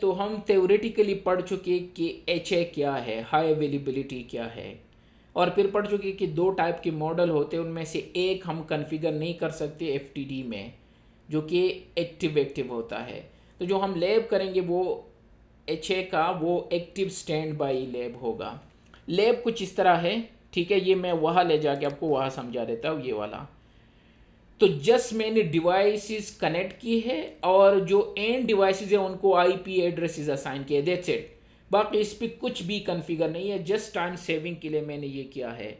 तो हम थ्योरेटिकली पढ़ चुके कि एच ए क्या है हाई अवेलेबिलिटी क्या है और फिर पढ़ चुके कि दो टाइप के मॉडल होते हैं उनमें से एक हम कन्फिगर नहीं कर सकते एफ में जो कि एक्टिव एक्टिव होता है तो जो हम लेब करेंगे वो एच ए का वो एक्टिव स्टैंड बाई लेब होगा लेब कुछ इस तरह है ठीक है ये मैं वहाँ ले जाके आपको वहाँ समझा देता हूँ ये वाला तो जस्ट मैंने डिवाइसेस कनेक्ट की है और जो एंड डिवाइसेस है उनको आईपी एड्रेसेस असाइन किए दैट्स इट बाकी इस पर कुछ भी कन्फिगर नहीं है जस्ट टाइम सेविंग के लिए मैंने ये किया है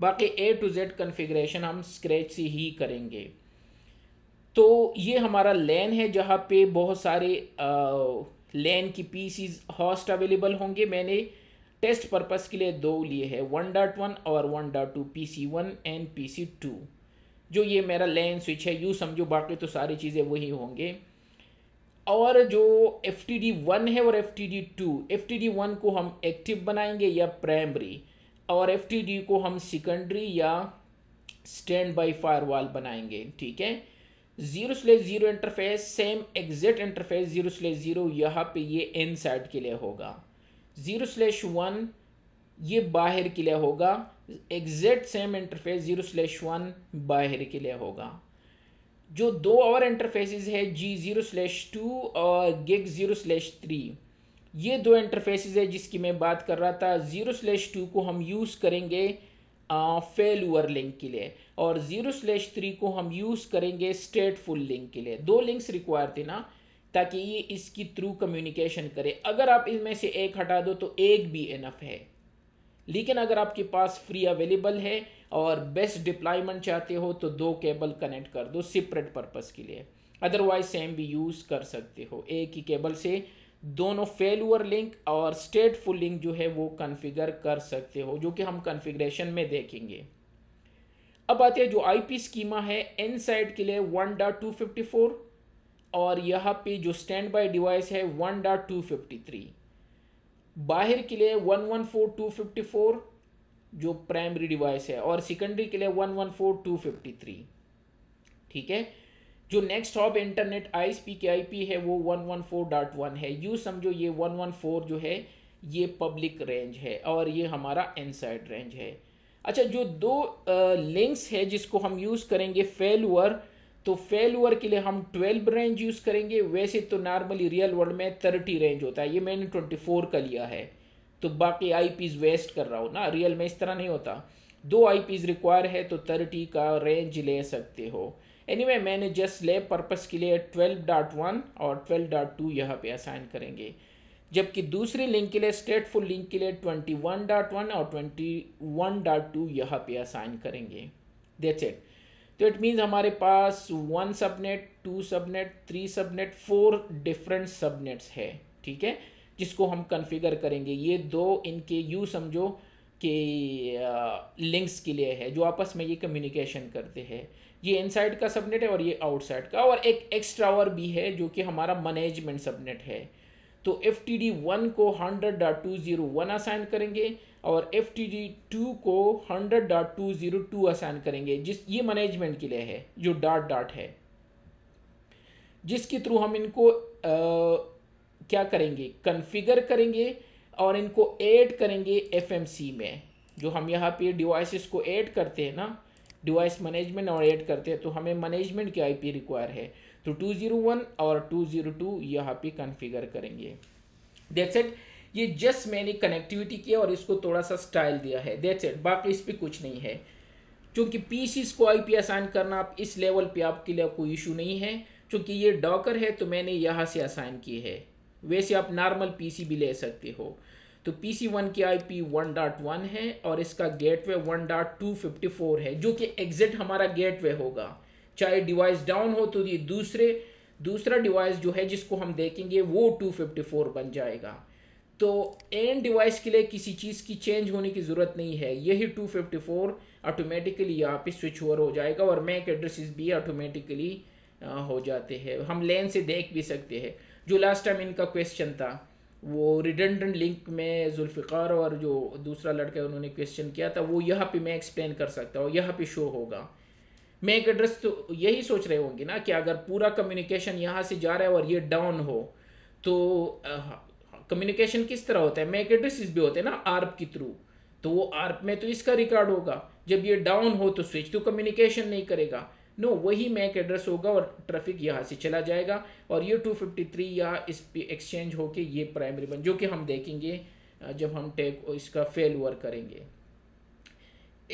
बाकी ए टू जेड कन्फिग्रेशन हम स्क्रैच से ही करेंगे तो ये हमारा लैन है जहाँ पे बहुत सारे लैन की पीसीज हॉस्ट अवेलेबल होंगे मैंने टेस्ट पर्पस के लिए दो लिए हैं वन डॉट वन और one dot two PC C and एंड पी सी टू जो ये मेरा लैन स्विच है यू समझो बाकी तो सारी चीज़ें वही होंगे और जो एफ टी डी वन है और F T D two F T D one को हम एक्टिव बनाएंगे या प्राइमरी और एफ टी डी को हम सेकेंडरी या स्टैंड बाई फायर वॉल बनाएंगे ठीक है zero slash zero interface same exit interface zero slash zero यहाँ पे ये इन साइड के लिए होगा जीरो स्लेश वन ये बाहर के लिए होगा exact same interface zero slash one बाहर के लिए होगा जो दो और इंटरफेस है जी ज़ीरो स्लेश टू और गिग ज़ीरो स्लेश थ्री ये दो इंटरफेस है जिसकी मैं बात कर रहा था ज़ीरो स्लेश टू को हम यूज़ करेंगे फेल ओवर लिंक के लिए और ज़ीरो स्लेश थ्री को हम यूज़ करेंगे स्टेट फुल लिंक के लिए दो लिंक्स रिक्वायर थे ना ताकि ये इसकी थ्रू कम्युनिकेशन करे अगर आप इनमें से एक हटा दो तो एक भी इनफ है लेकिन अगर आपके पास फ्री अवेलेबल है और बेस्ट डिप्लॉयमेंट चाहते हो तो दो केबल कनेक्ट कर दो सेपरेट पर्पज़ के लिए अदरवाइज सेम भी यूज़ कर सकते हो एक ही केबल से दोनों ओवर लिंक और स्टेटफुल लिंक जो है वो कॉन्फ़िगर कर सकते हो जो कि हम कॉन्फ़िगरेशन में देखेंगे अब आते हैं जो आईपी स्कीमा है एन साइड के लिए one dot two fifty four और यहाँ पे जो स्टैंड बाई डिवाइस है one dot two fifty three बाहर के लिए one one four two fifty four जो प्राइमरी डिवाइस है और सेकेंडरी के लिए one one four two fifty three ठीक है जो नेक्स्ट हॉप इंटरनेट आईएसपी के आईपी है वो one one four dot one है यू समझो ये वन वन फोर जो है ये पब्लिक रेंज है और ये हमारा इनसाइड रेंज है अच्छा जो दो लिंक्स है जिसको हम यूज़ करेंगे फेलअर तो फेल ओवर के लिए हम ट्वेल्व रेंज यूज़ करेंगे वैसे तो नॉर्मली रियल वर्ल्ड में थर्टी रेंज होता है ये मैंने ट्वेंटी फोर का लिया है तो बाकी आई पीज वेस्ट कर रहा हूँ ना रियल में इस तरह नहीं होता दो आई पीज रिक्वायर है तो थर्टी का रेंज ले सकते हो एनी anyway, मैंने जस्ट लेब पर्पज़ के लिए ट्वेल्व डॉट वन और ट्वेल्व डॉट टू यहाँ पर असाइन करेंगे जबकि दूसरी लिंक के लिए स्टेटफुल लिंक के लिए ट्वेंटी वन डॉट वन और ट्वेंटी वन डॉट टू यहाँ पर असाइन करेंगे दैट्स इट तो इट मीन्स हमारे पास one subnet two subnet three subnet four different subnets है ठीक है जिसको हम कन्फिगर करेंगे ये दो इनके यू समझो कि लिंक्स के लिए है जो आपस में ये कम्युनिकेशन करते हैं ये इनसाइड का सबनेट है और ये आउटसाइड का और एक एक्स्ट्रा और भी है जो कि हमारा मैनेजमेंट सबनेट है तो एफ टी डी वन को hundred dot two zero one assign करेंगे और एफ टी डी टू को hundred dot two zero two assign करेंगे जिस ये मैनेजमेंट के लिए है जो डॉट डॉट है जिसके थ्रू हम इनको आ, क्या करेंगे कन्फिगर करेंगे और इनको ऐड करेंगे एफ एम सी में जो हम यहाँ पे डिवाइसेस को ऐड करते हैं ना डिवाइस मैनेजमेंट और ऐड करते हैं तो हमें मैनेजमेंट की आईपी रिक्वायर है तो 201 और 202 यहाँ पे कन्फिगर करेंगे दैट्स सेट ये जस्ट मैंने कनेक्टिविटी किया और इसको थोड़ा सा स्टाइल दिया है दैट्स सेट बाकी इस पर कुछ नहीं है क्योंकि पी को पी असाइन करना आप इस लेवल पे आपके लिए कोई इशू नहीं है क्योंकि ये डॉकर है तो मैंने यहाँ से असाइन की है वैसे आप नॉर्मल पी भी ले सकते हो तो पी सी वन की I P one dot one है और इसका gateway one dot two fifty four है जो कि एग्जिट हमारा गेटवे होगा चाहे डिवाइस डाउन हो तो ये दूसरे दूसरा डिवाइस जो है जिसको हम देखेंगे वो 254 बन जाएगा तो एन डिवाइस के लिए किसी चीज़ की चेंज होने की ज़रूरत नहीं है यही 254 ऑटोमेटिकली यहाँ पे स्विच ओवर हो जाएगा और मैक एड्रेसेस भी ऑटोमेटिकली हो जाते हैं हम लेन से देख भी सकते हैं जो लास्ट टाइम इनका क्वेश्चन था वो रिडंडेंट लिंक में जुल्फ़िकार और जो दूसरा लड़का है उन्होंने क्वेश्चन किया था वो यहाँ पे मैं एक्सप्लेन कर सकता हूँ यहाँ पे शो होगा एक एड्रेस तो यही सोच रहे होंगे ना कि अगर पूरा कम्युनिकेशन यहाँ से जा रहा है और ये डाउन हो तो कम्युनिकेशन हाँ, किस तरह होता है मेक एड्रेसेस भी होते हैं ना आर्प के थ्रू तो वो आर्प में तो इसका रिकॉर्ड होगा जब ये डाउन हो तो स्विच तो कम्युनिकेशन नहीं करेगा नो no, वही मैक एड्रेस होगा और ट्रैफिक यहाँ से चला जाएगा और ये 253 यहाँ इस पे एक्सचेंज होके ये प्राइमरी बन जो कि हम देखेंगे जब हम टेक इसका फेल ओवर करेंगे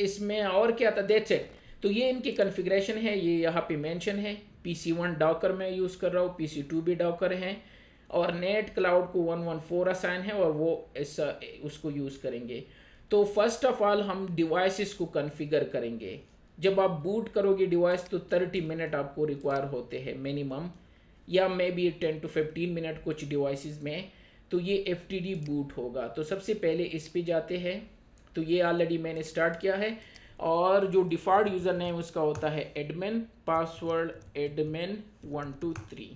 इसमें और क्या था देख सेट तो ये इनकी कन्फिग्रेशन है ये यहाँ पे मेंशन है पी सी वन डॉकर में यूज़ कर रहा हूँ पी सी टू भी डॉकर हैं और नेट क्लाउड को वन वन फोर असाइन है और वो इस उसको यूज़ करेंगे तो फर्स्ट ऑफ ऑल हम डिवाइसेस को कन्फिगर करेंगे जब आप बूट करोगे डिवाइस तो थर्टी मिनट आपको रिक्वायर होते हैं मिनिमम या maybe ten to fifteen minute कुछ डिवाइसेस में तो ये एफ बूट होगा तो सबसे पहले इस पे जाते हैं तो ये ऑलरेडी मैंने स्टार्ट किया है और जो डिफ़ॉल्ट यूज़र नेम उसका होता है admin password admin one two three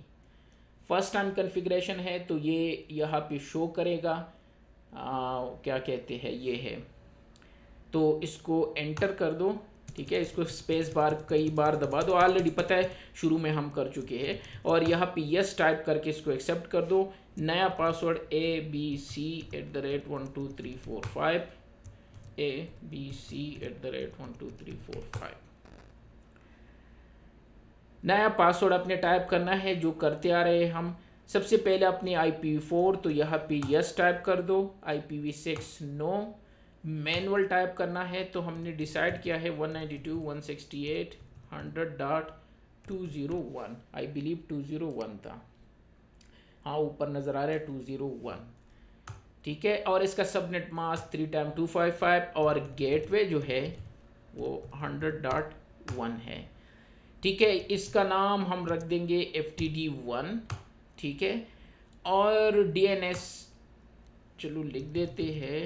first time configuration है तो ये यहाँ पे शो करेगा आ, क्या कहते हैं ये है तो इसको एंटर कर दो ठीक है इसको स्पेस बार कई बार दबा दो ऑलरेडी पता है शुरू में हम कर चुके हैं और यहाँ पे यस टाइप करके इसको एक्सेप्ट कर दो नया password A B C at the rate one two three four five a b c at the rate one two three four five नया पासवर्ड आपने टाइप करना है जो करते आ रहे हैं हम सबसे पहले अपने आई पी वी फोर तो यहाँ पे यस टाइप कर दो I P V six no manual type करना है तो हमने डिसाइड किया है one ninety two one sixty eight hundred dot two zero one I believe two zero one था हाँ ऊपर नज़र आ रहा है टू ज़ीरो वन ठीक है और इसका subnet mask three time two five five और गेटवे जो है वो हंड्रेड डॉट वन है ठीक है इसका नाम हम रख देंगे एफ टी डी वन ठीक है और डी एन एस चलो लिख देते हैं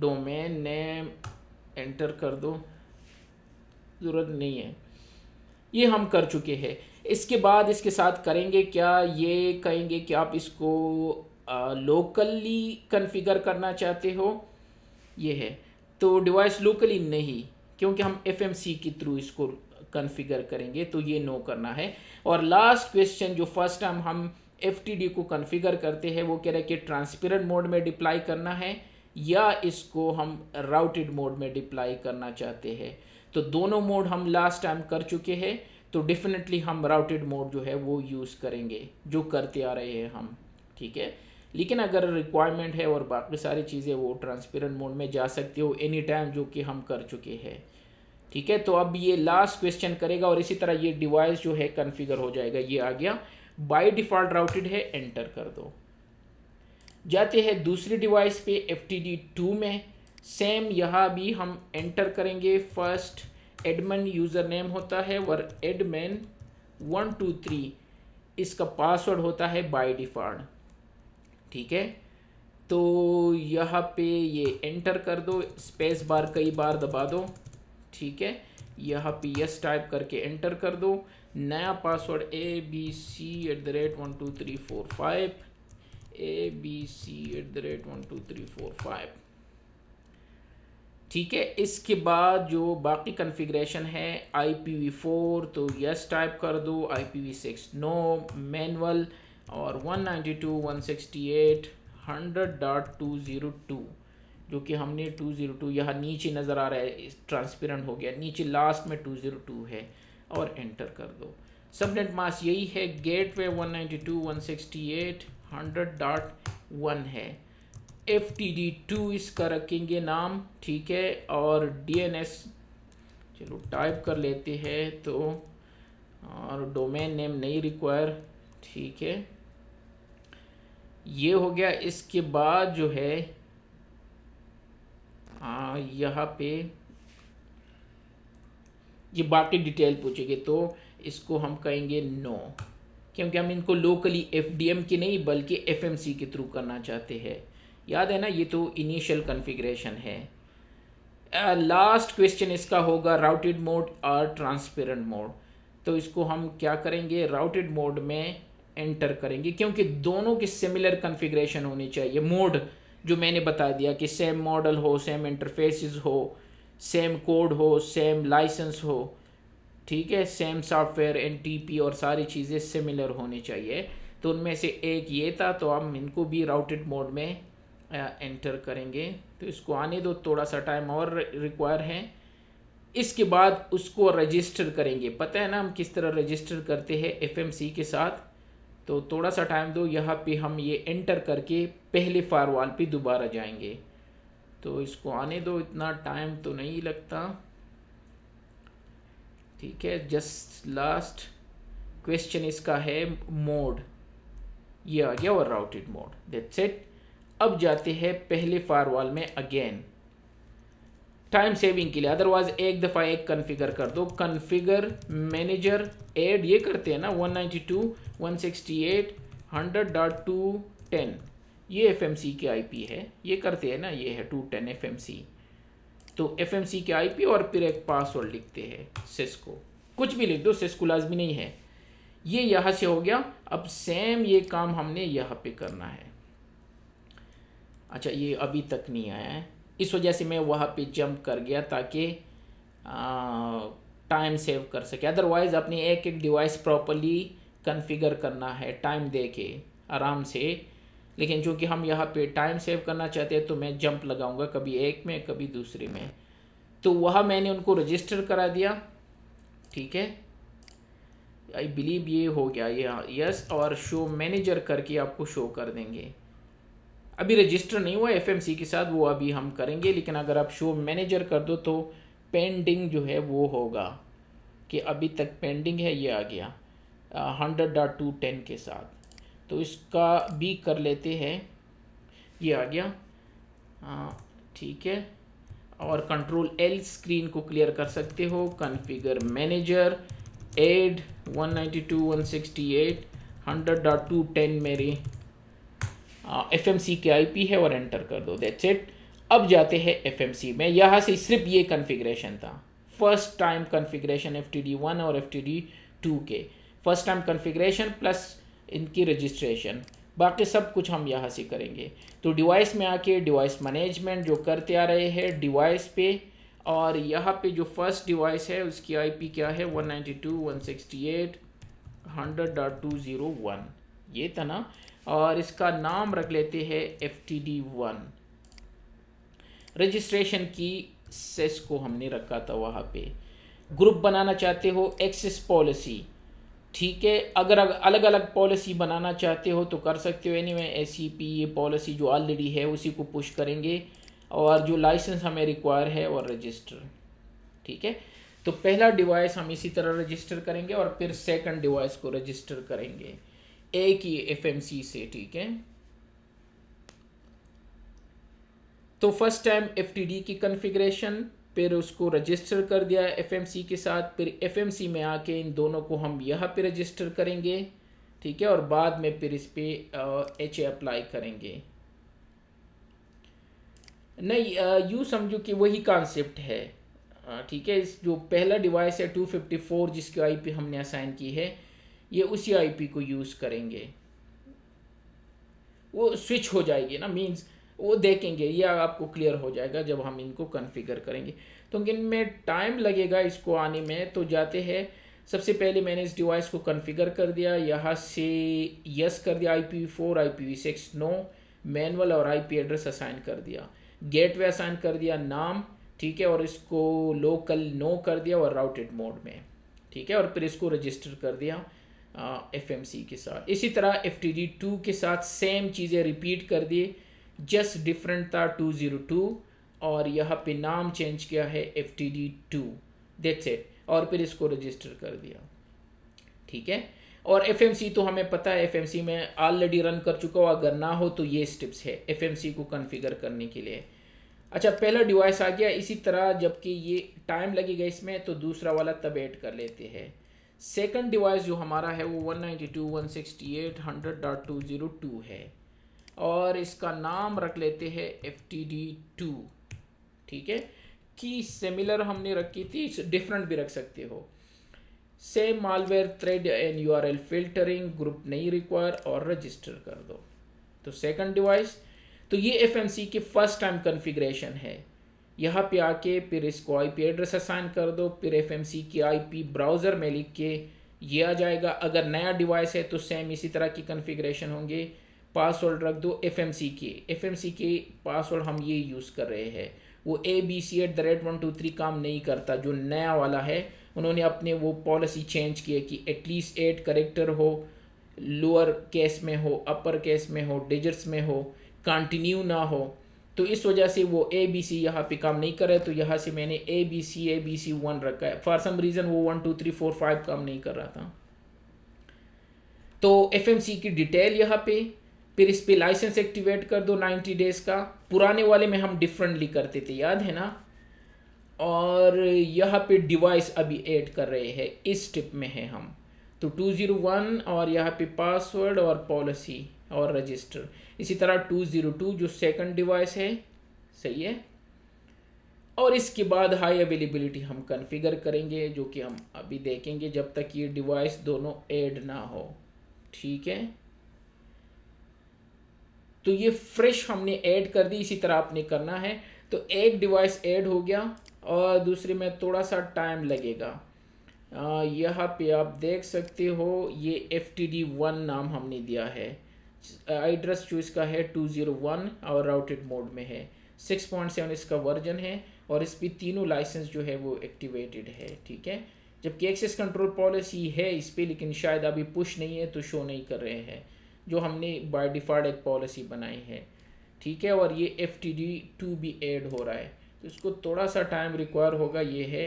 डोमेन नेम एंटर कर दो ज़रूरत नहीं है ये हम कर चुके हैं इसके बाद इसके साथ करेंगे क्या ये कहेंगे कि आप इसको लोकली कन्फिगर करना चाहते हो ये है तो डिवाइस लोकली नहीं क्योंकि हम एफ के थ्रू इसको कन्फिगर करेंगे तो ये नो करना है और लास्ट क्वेश्चन जो फर्स्ट टाइम हम एफ को कन्फिगर करते हैं वो कह रहे हैं कि ट्रांसपेरेंट मोड में डिप्लाई करना है या इसको हम राउटेड मोड में डिप्लाई करना चाहते हैं तो दोनों मोड हम लास्ट टाइम कर चुके हैं तो डेफिनेटली हम राउटेड मोड जो है वो यूज़ करेंगे जो करते आ रहे हैं हम ठीक है लेकिन अगर रिक्वायरमेंट है और बाकी सारी चीज़ें वो ट्रांसपेरेंट मोड में जा सकते हो एनी टाइम जो कि हम कर चुके हैं ठीक है तो अब ये लास्ट क्वेश्चन करेगा और इसी तरह ये डिवाइस जो है कन्फिगर हो जाएगा ये आ गया बाई डिफ़ॉल्ट राउटेड है एंटर कर दो जाते हैं दूसरी डिवाइस पे एफ में सेम यहाँ भी हम एंटर करेंगे फर्स्ट एडमन यूज़र नेम होता है और एडमन वन टू थ्री इसका पासवर्ड होता है बाय डिफ़ॉल्ट ठीक है तो यहाँ पे ये एंटर कर दो स्पेस बार कई बार दबा दो ठीक है यहाँ पे यस टाइप करके एंटर कर दो नया password A B C at the rate one two three four five A B C at the rate one two three four five ठीक है इसके बाद जो बाकी कन्फिग्रेशन है आई पी वी फोर तो यस टाइप कर दो I P V six no manual और one ninety two one sixty eight hundred dot two zero two जो कि हमने टू ज़ीरो टू यहाँ नीचे नज़र आ रहा है ट्रांसपेरेंट हो गया नीचे लास्ट में टू ज़ीरो टू है और एंटर कर दो सबनेट मास यही है gateway one ninety two one sixty eight hundred dot one है एफ टी डी टू इसका रखेंगे नाम ठीक है और डी एन एस चलो टाइप कर लेते हैं तो और डोमेन नेम नहीं रिक्वायर ठीक है ये हो गया इसके बाद जो है हाँ, यहाँ पे ये बाकी डिटेल पूछेंगे तो इसको हम कहेंगे नो क्योंकि हम इनको लोकली एफ डी एम के नहीं बल्कि एफ एम सी के थ्रू करना चाहते हैं याद है ना ये तो इनिशियल कन्फिग्रेशन है लास्ट uh, क्वेश्चन इसका होगा राउटेड मोड और ट्रांसपेरेंट मोड तो इसको हम क्या करेंगे राउटेड मोड में एंटर करेंगे क्योंकि दोनों की सिमिलर कन्फिग्रेशन होनी चाहिए मोड जो मैंने बता दिया कि सेम मॉडल हो सेम इंटरफेसेस हो सेम कोड हो सेम लाइसेंस हो ठीक है सेम सॉफ्टवेयर एन टी और सारी चीज़ें सिमिलर होनी चाहिए तो उनमें से एक ये था तो हम इनको भी राउटेड मोड में एंटर करेंगे तो इसको आने दो थोड़ा सा टाइम और रिक्वायर है इसके बाद उसको रजिस्टर करेंगे पता है ना हम किस तरह रजिस्टर करते हैं एफएमसी के साथ तो थोड़ा सा टाइम दो यहाँ पे हम ये एंटर करके पहले फायरवॉल पे दोबारा जाएंगे तो इसको आने दो इतना टाइम तो नहीं लगता ठीक है जस्ट लास्ट क्वेश्चन इसका है मोड गया और राउटेड मोड दैट्स इट अब जाते हैं पहले फायरवॉल में अगेन टाइम सेविंग के लिए अदरवाइज एक दफ़ा एक कन्फिगर कर दो कन्फिगर मैनेजर ऐड ये करते हैं ना 192, 168, 100.210 ये एफ की आईपी है ये करते हैं ना ये है 210 टेन तो एफ के आईपी और फिर एक पासवर्ड लिखते हैं सिस्को कुछ भी लिख दो सिस्को लाजमी नहीं है ये यहाँ से हो गया अब सेम ये काम हमने यहाँ पे करना है अच्छा ये अभी तक नहीं आया है इस वजह से मैं वहाँ पे जंप कर गया ताकि टाइम सेव कर सके अदरवाइज़ अपनी एक एक डिवाइस प्रॉपरली कन्फिगर करना है टाइम दे के आराम से लेकिन चूँकि हम यहाँ पे टाइम सेव करना चाहते हैं तो मैं जंप लगाऊंगा कभी एक में कभी दूसरे में तो वह मैंने उनको रजिस्टर करा दिया ठीक है आई बिलीव ये हो गया ये यस और शो मैनेजर करके आपको शो कर देंगे अभी रजिस्टर नहीं हुआ एफ के साथ वो अभी हम करेंगे लेकिन अगर आप शो मैनेजर कर दो तो पेंडिंग जो है वो होगा कि अभी तक पेंडिंग है ये आ गया हंड्रेड डॉट टू टेन के साथ तो इसका भी कर लेते हैं ये आ गया ठीक है और कंट्रोल एल स्क्रीन को क्लियर कर सकते हो configure manager add one one ninety two sixty eight hundred dot two ten मेरी एफ एम सी के आई पी है और एंटर कर दो दैट्स इट अब जाते हैं एफ एम सी में यहाँ से सिर्फ ये कन्फिग्रेशन था first time configuration F T D one और एफ टी डी टू के फर्स्ट टाइम कन्फिग्रेशन प्लस इनकी रजिस्ट्रेशन बाकी सब कुछ हम यहाँ से करेंगे तो डिवाइस में आके डिवाइस मैनेजमेंट जो करते आ रहे हैं डिवाइस पे और यहाँ पे जो फर्स्ट डिवाइस है उसकी आईपी क्या है 192.168.100.201 ये था ना और इसका नाम रख लेते हैं F T D one registration की सेस को हमने रखा था वहाँ पे ग्रुप बनाना चाहते हो एक्सेस पॉलिसी ठीक है अगर अलग अलग पॉलिसी बनाना चाहते हो तो कर सकते हो एनी वे एस ये पॉलिसी जो ऑलरेडी है उसी को पुश करेंगे और जो लाइसेंस हमें रिक्वायर है और रजिस्टर ठीक है तो पहला डिवाइस हम इसी तरह रजिस्टर करेंगे और फिर सेकंड डिवाइस को रजिस्टर करेंगे ए की सी से ठीक है तो फर्स्ट टाइम डी की कॉन्फ़िगरेशन फिर उसको रजिस्टर कर दिया सी के साथ फिर सी में आके इन दोनों को हम यहाँ पे रजिस्टर करेंगे ठीक है और बाद में फिर इस पर एच ए अप्लाई करेंगे नहीं यू समझो कि वही कॉन्सेप्ट है ठीक है इस जो पहला डिवाइस है 254 जिसकी आईपी हमने असाइन की है ये उसी आईपी को यूज़ करेंगे वो स्विच हो जाएगी ना मीन्स वो देखेंगे ये आपको क्लियर हो जाएगा जब हम इनको कन्फिगर करेंगे तो इनमें टाइम लगेगा इसको आने में तो जाते हैं सबसे पहले मैंने इस डिवाइस को कन्फिगर कर दिया यहाँ से यस कर दिया I P four I P V six no manual और आई पी एड्रेस असाइन कर दिया गेटवे असाइन कर दिया नाम ठीक है और इसको लोकल नो कर दिया और राउटेड मोड में ठीक है और फिर इसको रजिस्टर कर दिया एफ एम सी के साथ इसी तरह एफ टी डी टू के साथ सेम चीज़ें रिपीट कर दी जस्ट डिफरेंट था टू ज़ीरो टू और यहाँ पे नाम चेंज किया है F T D two that set और फिर इसको रजिस्टर कर दिया ठीक है और एफ एम सी तो हमें पता है एफ एम सी में ऑलरेडी रन कर चुका हूँ अगर ना हो तो ये स्टेप्स है एफ एम सी को कन्फिगर करने के लिए अच्छा पहला डिवाइस आ गया इसी तरह जबकि ये टाइम लगेगा इसमें तो दूसरा वाला तब ऐड कर लेते हैं सेकंड डिवाइस जो हमारा है वो 192.168.100.202 है और इसका नाम रख लेते हैं एफ टी डी टू ठीक है की सिमिलर हमने रखी थी डिफरेंट भी रख सकते हो same malware threat and U R L filtering group नहीं रिक्वायर और रजिस्टर कर दो तो सेकंड डिवाइस तो ये एफ एम सी की फर्स्ट टाइम कन्फिग्रेशन है यहाँ पे आके फिर इसको आईपी एड्रेस असाइन कर दो फिर एफएमसी की आईपी ब्राउज़र में लिख के ये आ जाएगा अगर नया डिवाइस है तो सेम इसी तरह की कन्फिग्रेशन होंगे पासवर्ड रख दो एफ एम सी के एफ एम सी के पासवर्ड हम ये यूज़ कर रहे हैं वो A B C at the rate one two three काम नहीं करता जो नया वाला है उन्होंने अपने वो पॉलिसी चेंज किए कि एटलीस्ट एट करेक्टर हो लोअर केस में हो अपर केस में हो डिजिट्स में हो कंटिन्यू ना हो तो इस वजह से वो ए बी सी यहाँ पे काम नहीं करे तो यहाँ से मैंने A B C A B C one रखा है फॉर सम रीज़न वो one two three four five काम नहीं कर रहा था तो एफ एम सी की डिटेल यहाँ पे फिर इस पे लाइसेंस एक्टिवेट कर दो 90 डेज़ का पुराने वाले में हम डिफरेंटली करते थे याद है ना और यहाँ पे डिवाइस अभी ऐड कर रहे हैं इस टिप में है हम तो 201 और यहाँ पे पासवर्ड और पॉलिसी और रजिस्टर इसी तरह 202 जो सेकंड डिवाइस है सही है और इसके बाद हाई अवेलेबिलिटी हम कन्फिगर करेंगे जो कि हम अभी देखेंगे जब तक ये डिवाइस दोनों ऐड ना हो ठीक है तो ये फ्रेश हमने ऐड कर दी इसी तरह आपने करना है तो एक डिवाइस ऐड हो गया और दूसरे में थोड़ा सा टाइम लगेगा यहाँ पे आप देख सकते हो ये एफ टी डी वन नाम हमने दिया है एड्रेस जो इसका है टू जीरो वन और राउटेड मोड में है सिक्स पॉइंट सेवन इसका वर्जन है और इस पर तीनों लाइसेंस जो है वो एक्टिवेटेड है ठीक है जबकि एक्सेस कंट्रोल पॉलिसी है इस पर लेकिन शायद अभी पुश नहीं है तो शो नहीं कर रहे हैं जो हमने बाय डिफ़ॉल्ट एक पॉलिसी बनाई है ठीक है और ये एफ टी डी टू भी एड हो रहा है तो इसको थोड़ा सा टाइम रिक्वायर होगा ये है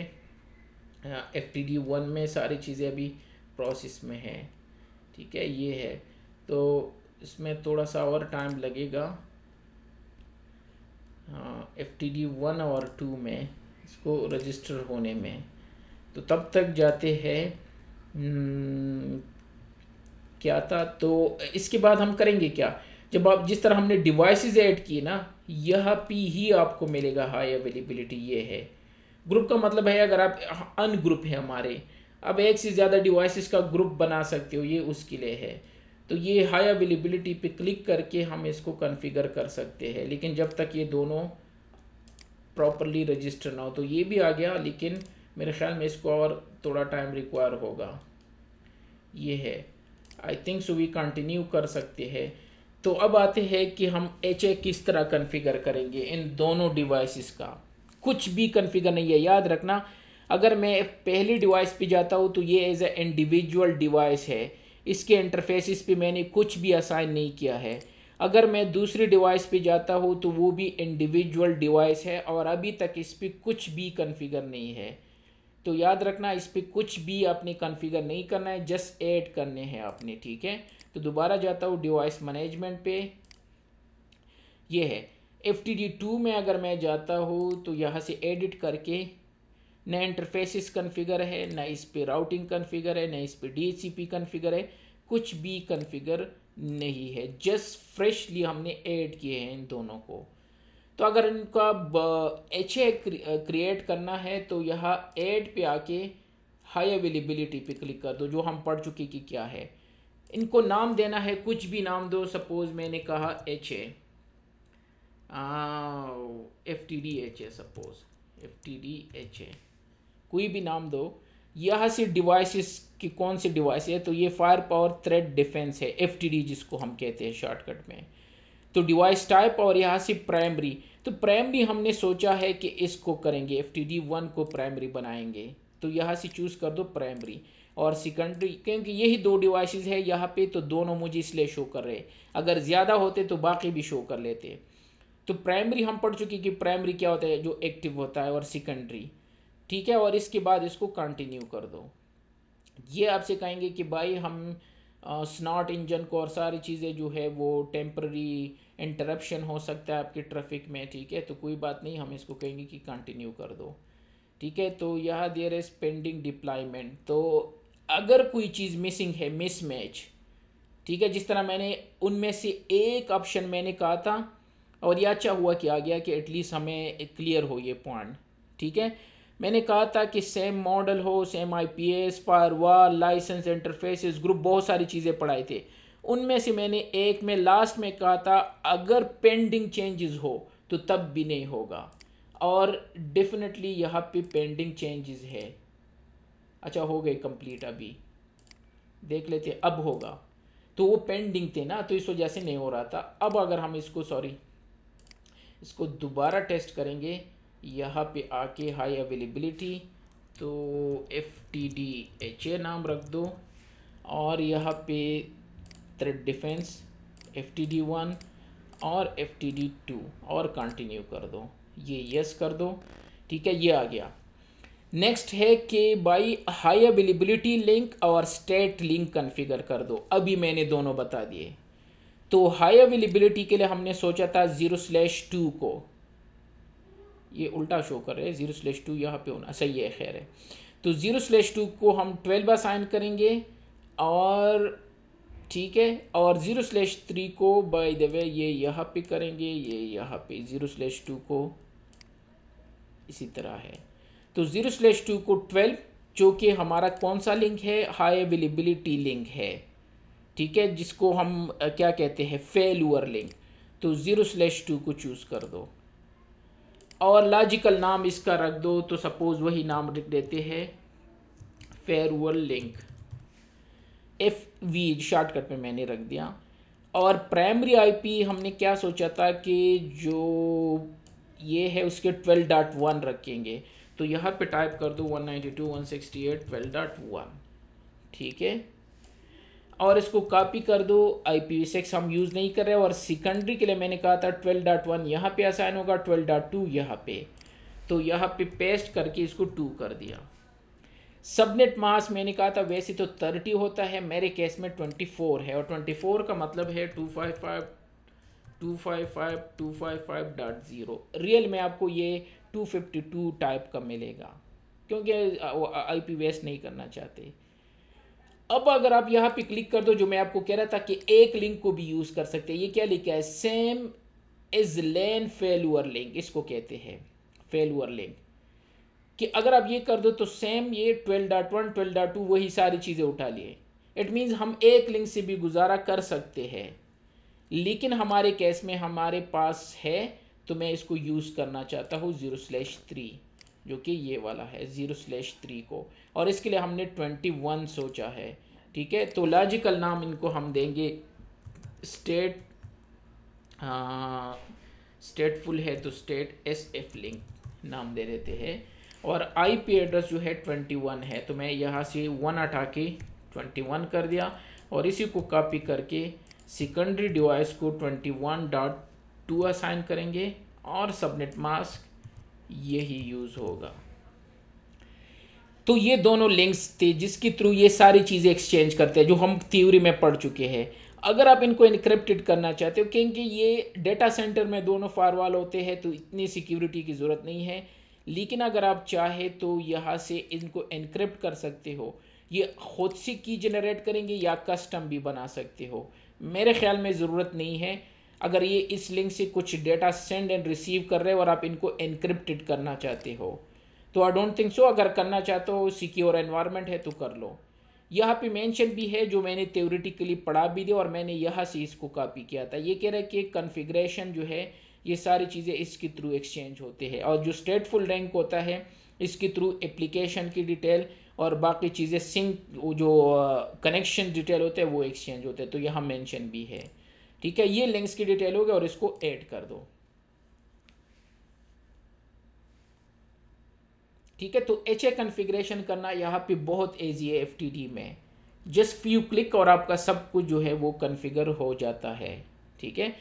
एफ टी डी वन में सारी चीज़ें अभी प्रोसेस में हैं ठीक है ये है तो इसमें थोड़ा सा और टाइम लगेगा एफ टी डी वन और टू में इसको रजिस्टर होने में तो तब तक जाते हैं हम्म, क्या था तो इसके बाद हम करेंगे क्या जब आप जिस तरह हमने डिवाइसेस ऐड किए ना यह पी ही आपको मिलेगा हाई अवेलेबिलिटी ये है ग्रुप का मतलब है अगर आप अनग्रुप है हमारे अब एक से ज़्यादा डिवाइसेस का ग्रुप बना सकते हो ये उसके लिए है तो ये हाई अवेलेबिलिटी पे क्लिक करके हम इसको कॉन्फ़िगर कर सकते हैं लेकिन जब तक ये दोनों प्रॉपरली रजिस्टर ना हो तो ये भी आ गया लेकिन मेरे ख्याल में इसको और थोड़ा टाइम रिक्वायर होगा ये है I think so we continue कर सकते हैं तो अब आते हैं कि हम एच किस तरह कन्फिगर करेंगे इन दोनों डिवाइसिस का कुछ भी कन्फिगर नहीं है याद रखना अगर मैं पहली डिवाइस पे जाता हूँ तो ये एज ए इंडिविजुअल डिवाइस है इसके इंटरफेसिस पे मैंने कुछ भी असाइन नहीं किया है अगर मैं दूसरी डिवाइस पे जाता हूँ तो वो भी इंडिविजुअल डिवाइस है और अभी तक इस पर कुछ भी कन्फिगर नहीं है तो याद रखना इस पर कुछ भी आपने कन्फिगर नहीं करना है जस्ट ऐड करने हैं आपने ठीक है तो दोबारा जाता हूँ डिवाइस मैनेजमेंट पे ये है एफ टी डी टू में अगर मैं जाता हूँ तो यहाँ से एडिट करके न इंटरफेसिस कन्फिगर है न इस पर राउटिंग कन्फिगर है न इस पर डी कन्फिगर है कुछ भी कन्फिगर नहीं है जस्ट फ्रेशली हमने ऐड किए हैं इन दोनों को तो अगर इनका एच ए क्रिएट करना है तो यह ऐड पे आके हाई अवेलेबिलिटी पे क्लिक कर दो जो हम पढ़ चुके कि क्या है इनको नाम देना है कुछ भी नाम दो सपोज मैंने कहा H A F T D H A suppose F T D H A कोई भी नाम दो यह से डिवाइसेस की कौन सी डिवाइस है तो ये फायर पावर थ्रेड डिफेंस है एफ जिसको हम कहते हैं शॉर्टकट में तो डिवाइस टाइप और यहाँ से प्राइमरी तो प्राइमरी हमने सोचा है कि इसको करेंगे एफ टी डी वन को प्राइमरी बनाएंगे तो यहाँ से चूज़ कर दो प्राइमरी और सेकेंडरी क्योंकि यही दो डिवाइसेस है यहाँ पे तो दोनों मुझे इसलिए शो कर रहे अगर ज़्यादा होते तो बाकी भी शो कर लेते तो प्राइमरी हम पढ़ चुके कि प्राइमरी क्या होता है जो एक्टिव होता है और सेकेंडरी ठीक है और इसके बाद इसको कंटिन्यू कर दो ये आपसे कहेंगे कि भाई हम स्नॉट इंजन को और सारी चीज़ें जो है वो टेम्प्ररी इंटरप्शन हो सकता है आपके ट्रैफिक में ठीक है तो कोई बात नहीं हम इसको कहेंगे कि कंटिन्यू कर दो ठीक है तो यह देर इज पेंडिंग डिप्लॉयमेंट तो अगर कोई चीज़ मिसिंग है मिसमैच ठीक है जिस तरह मैंने उनमें से एक ऑप्शन मैंने कहा था और यह अच्छा हुआ कि आ गया कि एटलीस्ट हमें क्लियर हो ये पॉइंट ठीक है मैंने कहा था कि सेम मॉडल हो same I P S firewall license interface group बहुत सारी चीज़ें पढ़ाई थी उनमें से मैंने एक में लास्ट में कहा था अगर पेंडिंग चेंजेस हो तो तब भी नहीं होगा और डेफिनेटली यहाँ पे पेंडिंग चेंजेस है अच्छा हो गए कंप्लीट अभी देख लेते अब होगा तो वो पेंडिंग थे ना तो इस वजह से नहीं हो रहा था अब अगर हम इसको सॉरी इसको दोबारा टेस्ट करेंगे यहाँ पे आके हाई अवेलेबिलिटी तो F T D H A नाम रख दो और यहाँ पे threat defense F T D one और एफ टी डी टू और कंटिन्यू कर दो ये यस कर दो ठीक है ये आ गया नेक्स्ट है कि बाई हाई अवेलेबिलिटी लिंक और स्टेट लिंक कन्फिगर कर दो अभी मैंने दोनों बता दिए तो हाई अवेलेबिलिटी के लिए हमने सोचा था ज़ीरो स्लैश टू को ये उल्टा शो कर रहे हैं जीरो स्लेश टू यहाँ पे होना सही है खैर है तो ज़ीरो स्लेश टू को हम ट्वेल्व असाइन करेंगे और ठीक है और ज़ीरो स्लेश थ्री को बाय द वे ये यहाँ पे करेंगे ये यहाँ पे ज़ीरो स्लेश टू को इसी तरह है तो ज़ीरो स्लेश टू को ट्वेल्व जो कि हमारा कौन सा लिंक है हाई अवेलेबिलिटी लिंक है ठीक है जिसको हम क्या कहते हैं फेलअर लिंक तो ज़ीरो स्लेश टू को चूज़ कर दो और लॉजिकल नाम इसका रख दो तो सपोज़ वही नाम रख देते हैं failover link F V shortcut में मैंने रख दिया और प्राइमरी आईपी हमने क्या सोचा था कि जो ये है उसके ट्वेल्व डॉट वन रखेंगे तो यहाँ पे टाइप कर दो one ninety two one sixty eight twelve dot one ठीक है और इसको कॉपी कर दो आई पी सिक्स हम यूज़ नहीं कर रहे और सेकेंडरी के लिए मैंने कहा था ट्वेल्व डॉट वन यहाँ पर आसाइन होगा ट्वेल्व डॉट टू यहाँ पे तो यहाँ पे पेस्ट करके इसको टू कर दिया सबनेट मास मैंने कहा था वैसे तो थर्टी होता है मेरे केस में ट्वेंटी फोर है और ट्वेंटी फोर का मतलब है two five five two five five two five five dot zero real में आपको ये टू फिफ्टी टू टाइप का मिलेगा क्योंकि आई पी वेस्ट नहीं करना चाहते अब अगर आप यहाँ पे क्लिक कर दो जो मैं आपको कह रहा था कि एक लिंक को भी यूज़ कर सकते हैं ये क्या लिखा है same is LAN failure link इसको कहते हैं फेलुअर लिंक कि अगर आप ये कर दो तो सेम ये twelve dot one twelve dot two वही सारी चीज़ें उठा लिए इट मीन्स हम एक लिंक से भी गुजारा कर सकते हैं लेकिन हमारे केस में हमारे पास है तो मैं इसको यूज़ करना चाहता हूँ ज़ीरो स्लैश थ्री जो कि ये वाला है ज़ीरो स्लैश थ्री को और इसके लिए हमने ट्वेंटी वन सोचा है ठीक है तो लॉजिकल नाम इनको हम देंगे स्टेट आ, स्टेटफुल है तो स्टेट एस एफ लिंक नाम दे देते हैं और आईपी एड्रेस जो है ट्वेंटी वन है तो मैं यहाँ से वन हटा के ट्वेंटी वन कर दिया और इसी को कॉपी करके सेकेंडरी डिवाइस को twenty one dot two assign करेंगे और सबनेट मास्क यही यूज़ होगा तो ये दोनों लिंक्स थे जिसके थ्रू ये सारी चीज़ें एक्सचेंज करते हैं जो हम थ्योरी में पढ़ चुके हैं अगर आप इनको इनक्रिप्टेड करना चाहते हो क्योंकि ये डेटा सेंटर में दोनों फायरवॉल होते हैं तो इतनी सिक्योरिटी की ज़रूरत नहीं है लेकिन अगर आप चाहे तो यहाँ से इनको इनक्रिप्ट कर सकते हो ये खुद से की जनरेट करेंगे या कस्टम भी बना सकते हो मेरे ख्याल में ज़रूरत नहीं है अगर ये इस लिंक से कुछ डेटा सेंड एंड रिसीव कर रहे हो और आप इनको इनक्रिप्टेड करना चाहते हो तो आई डोंट थिंक सो अगर करना चाहते हो सिक्योर एनवायरनमेंट है तो कर लो यहाँ पे मेंशन भी है जो मैंने थ्योरेटिकली पढ़ा भी दिया और मैंने यहाँ से इसको कॉपी किया था ये कह रहा है कि कन्फिग्रेशन जो है ये सारी चीज़ें इसके थ्रू एक्सचेंज होते हैं और जो स्टेटफुल रैंक होता है इसके थ्रू एप्लीकेशन की डिटेल और बाकी चीज़ें सिंक वो जो कनेक्शन डिटेल होते हैं वो एक्सचेंज होते हैं तो यहाँ मेंशन भी है ठीक है ये लिंक्स की डिटेल होगी और इसको ऐड कर दो ठीक है तो एच ए कन्फिग्रेशन करना यहाँ पे बहुत ईजी है एफ में जस्ट फ्यू क्लिक और आपका सब कुछ जो है वो कन्फिगर हो जाता है ठीक है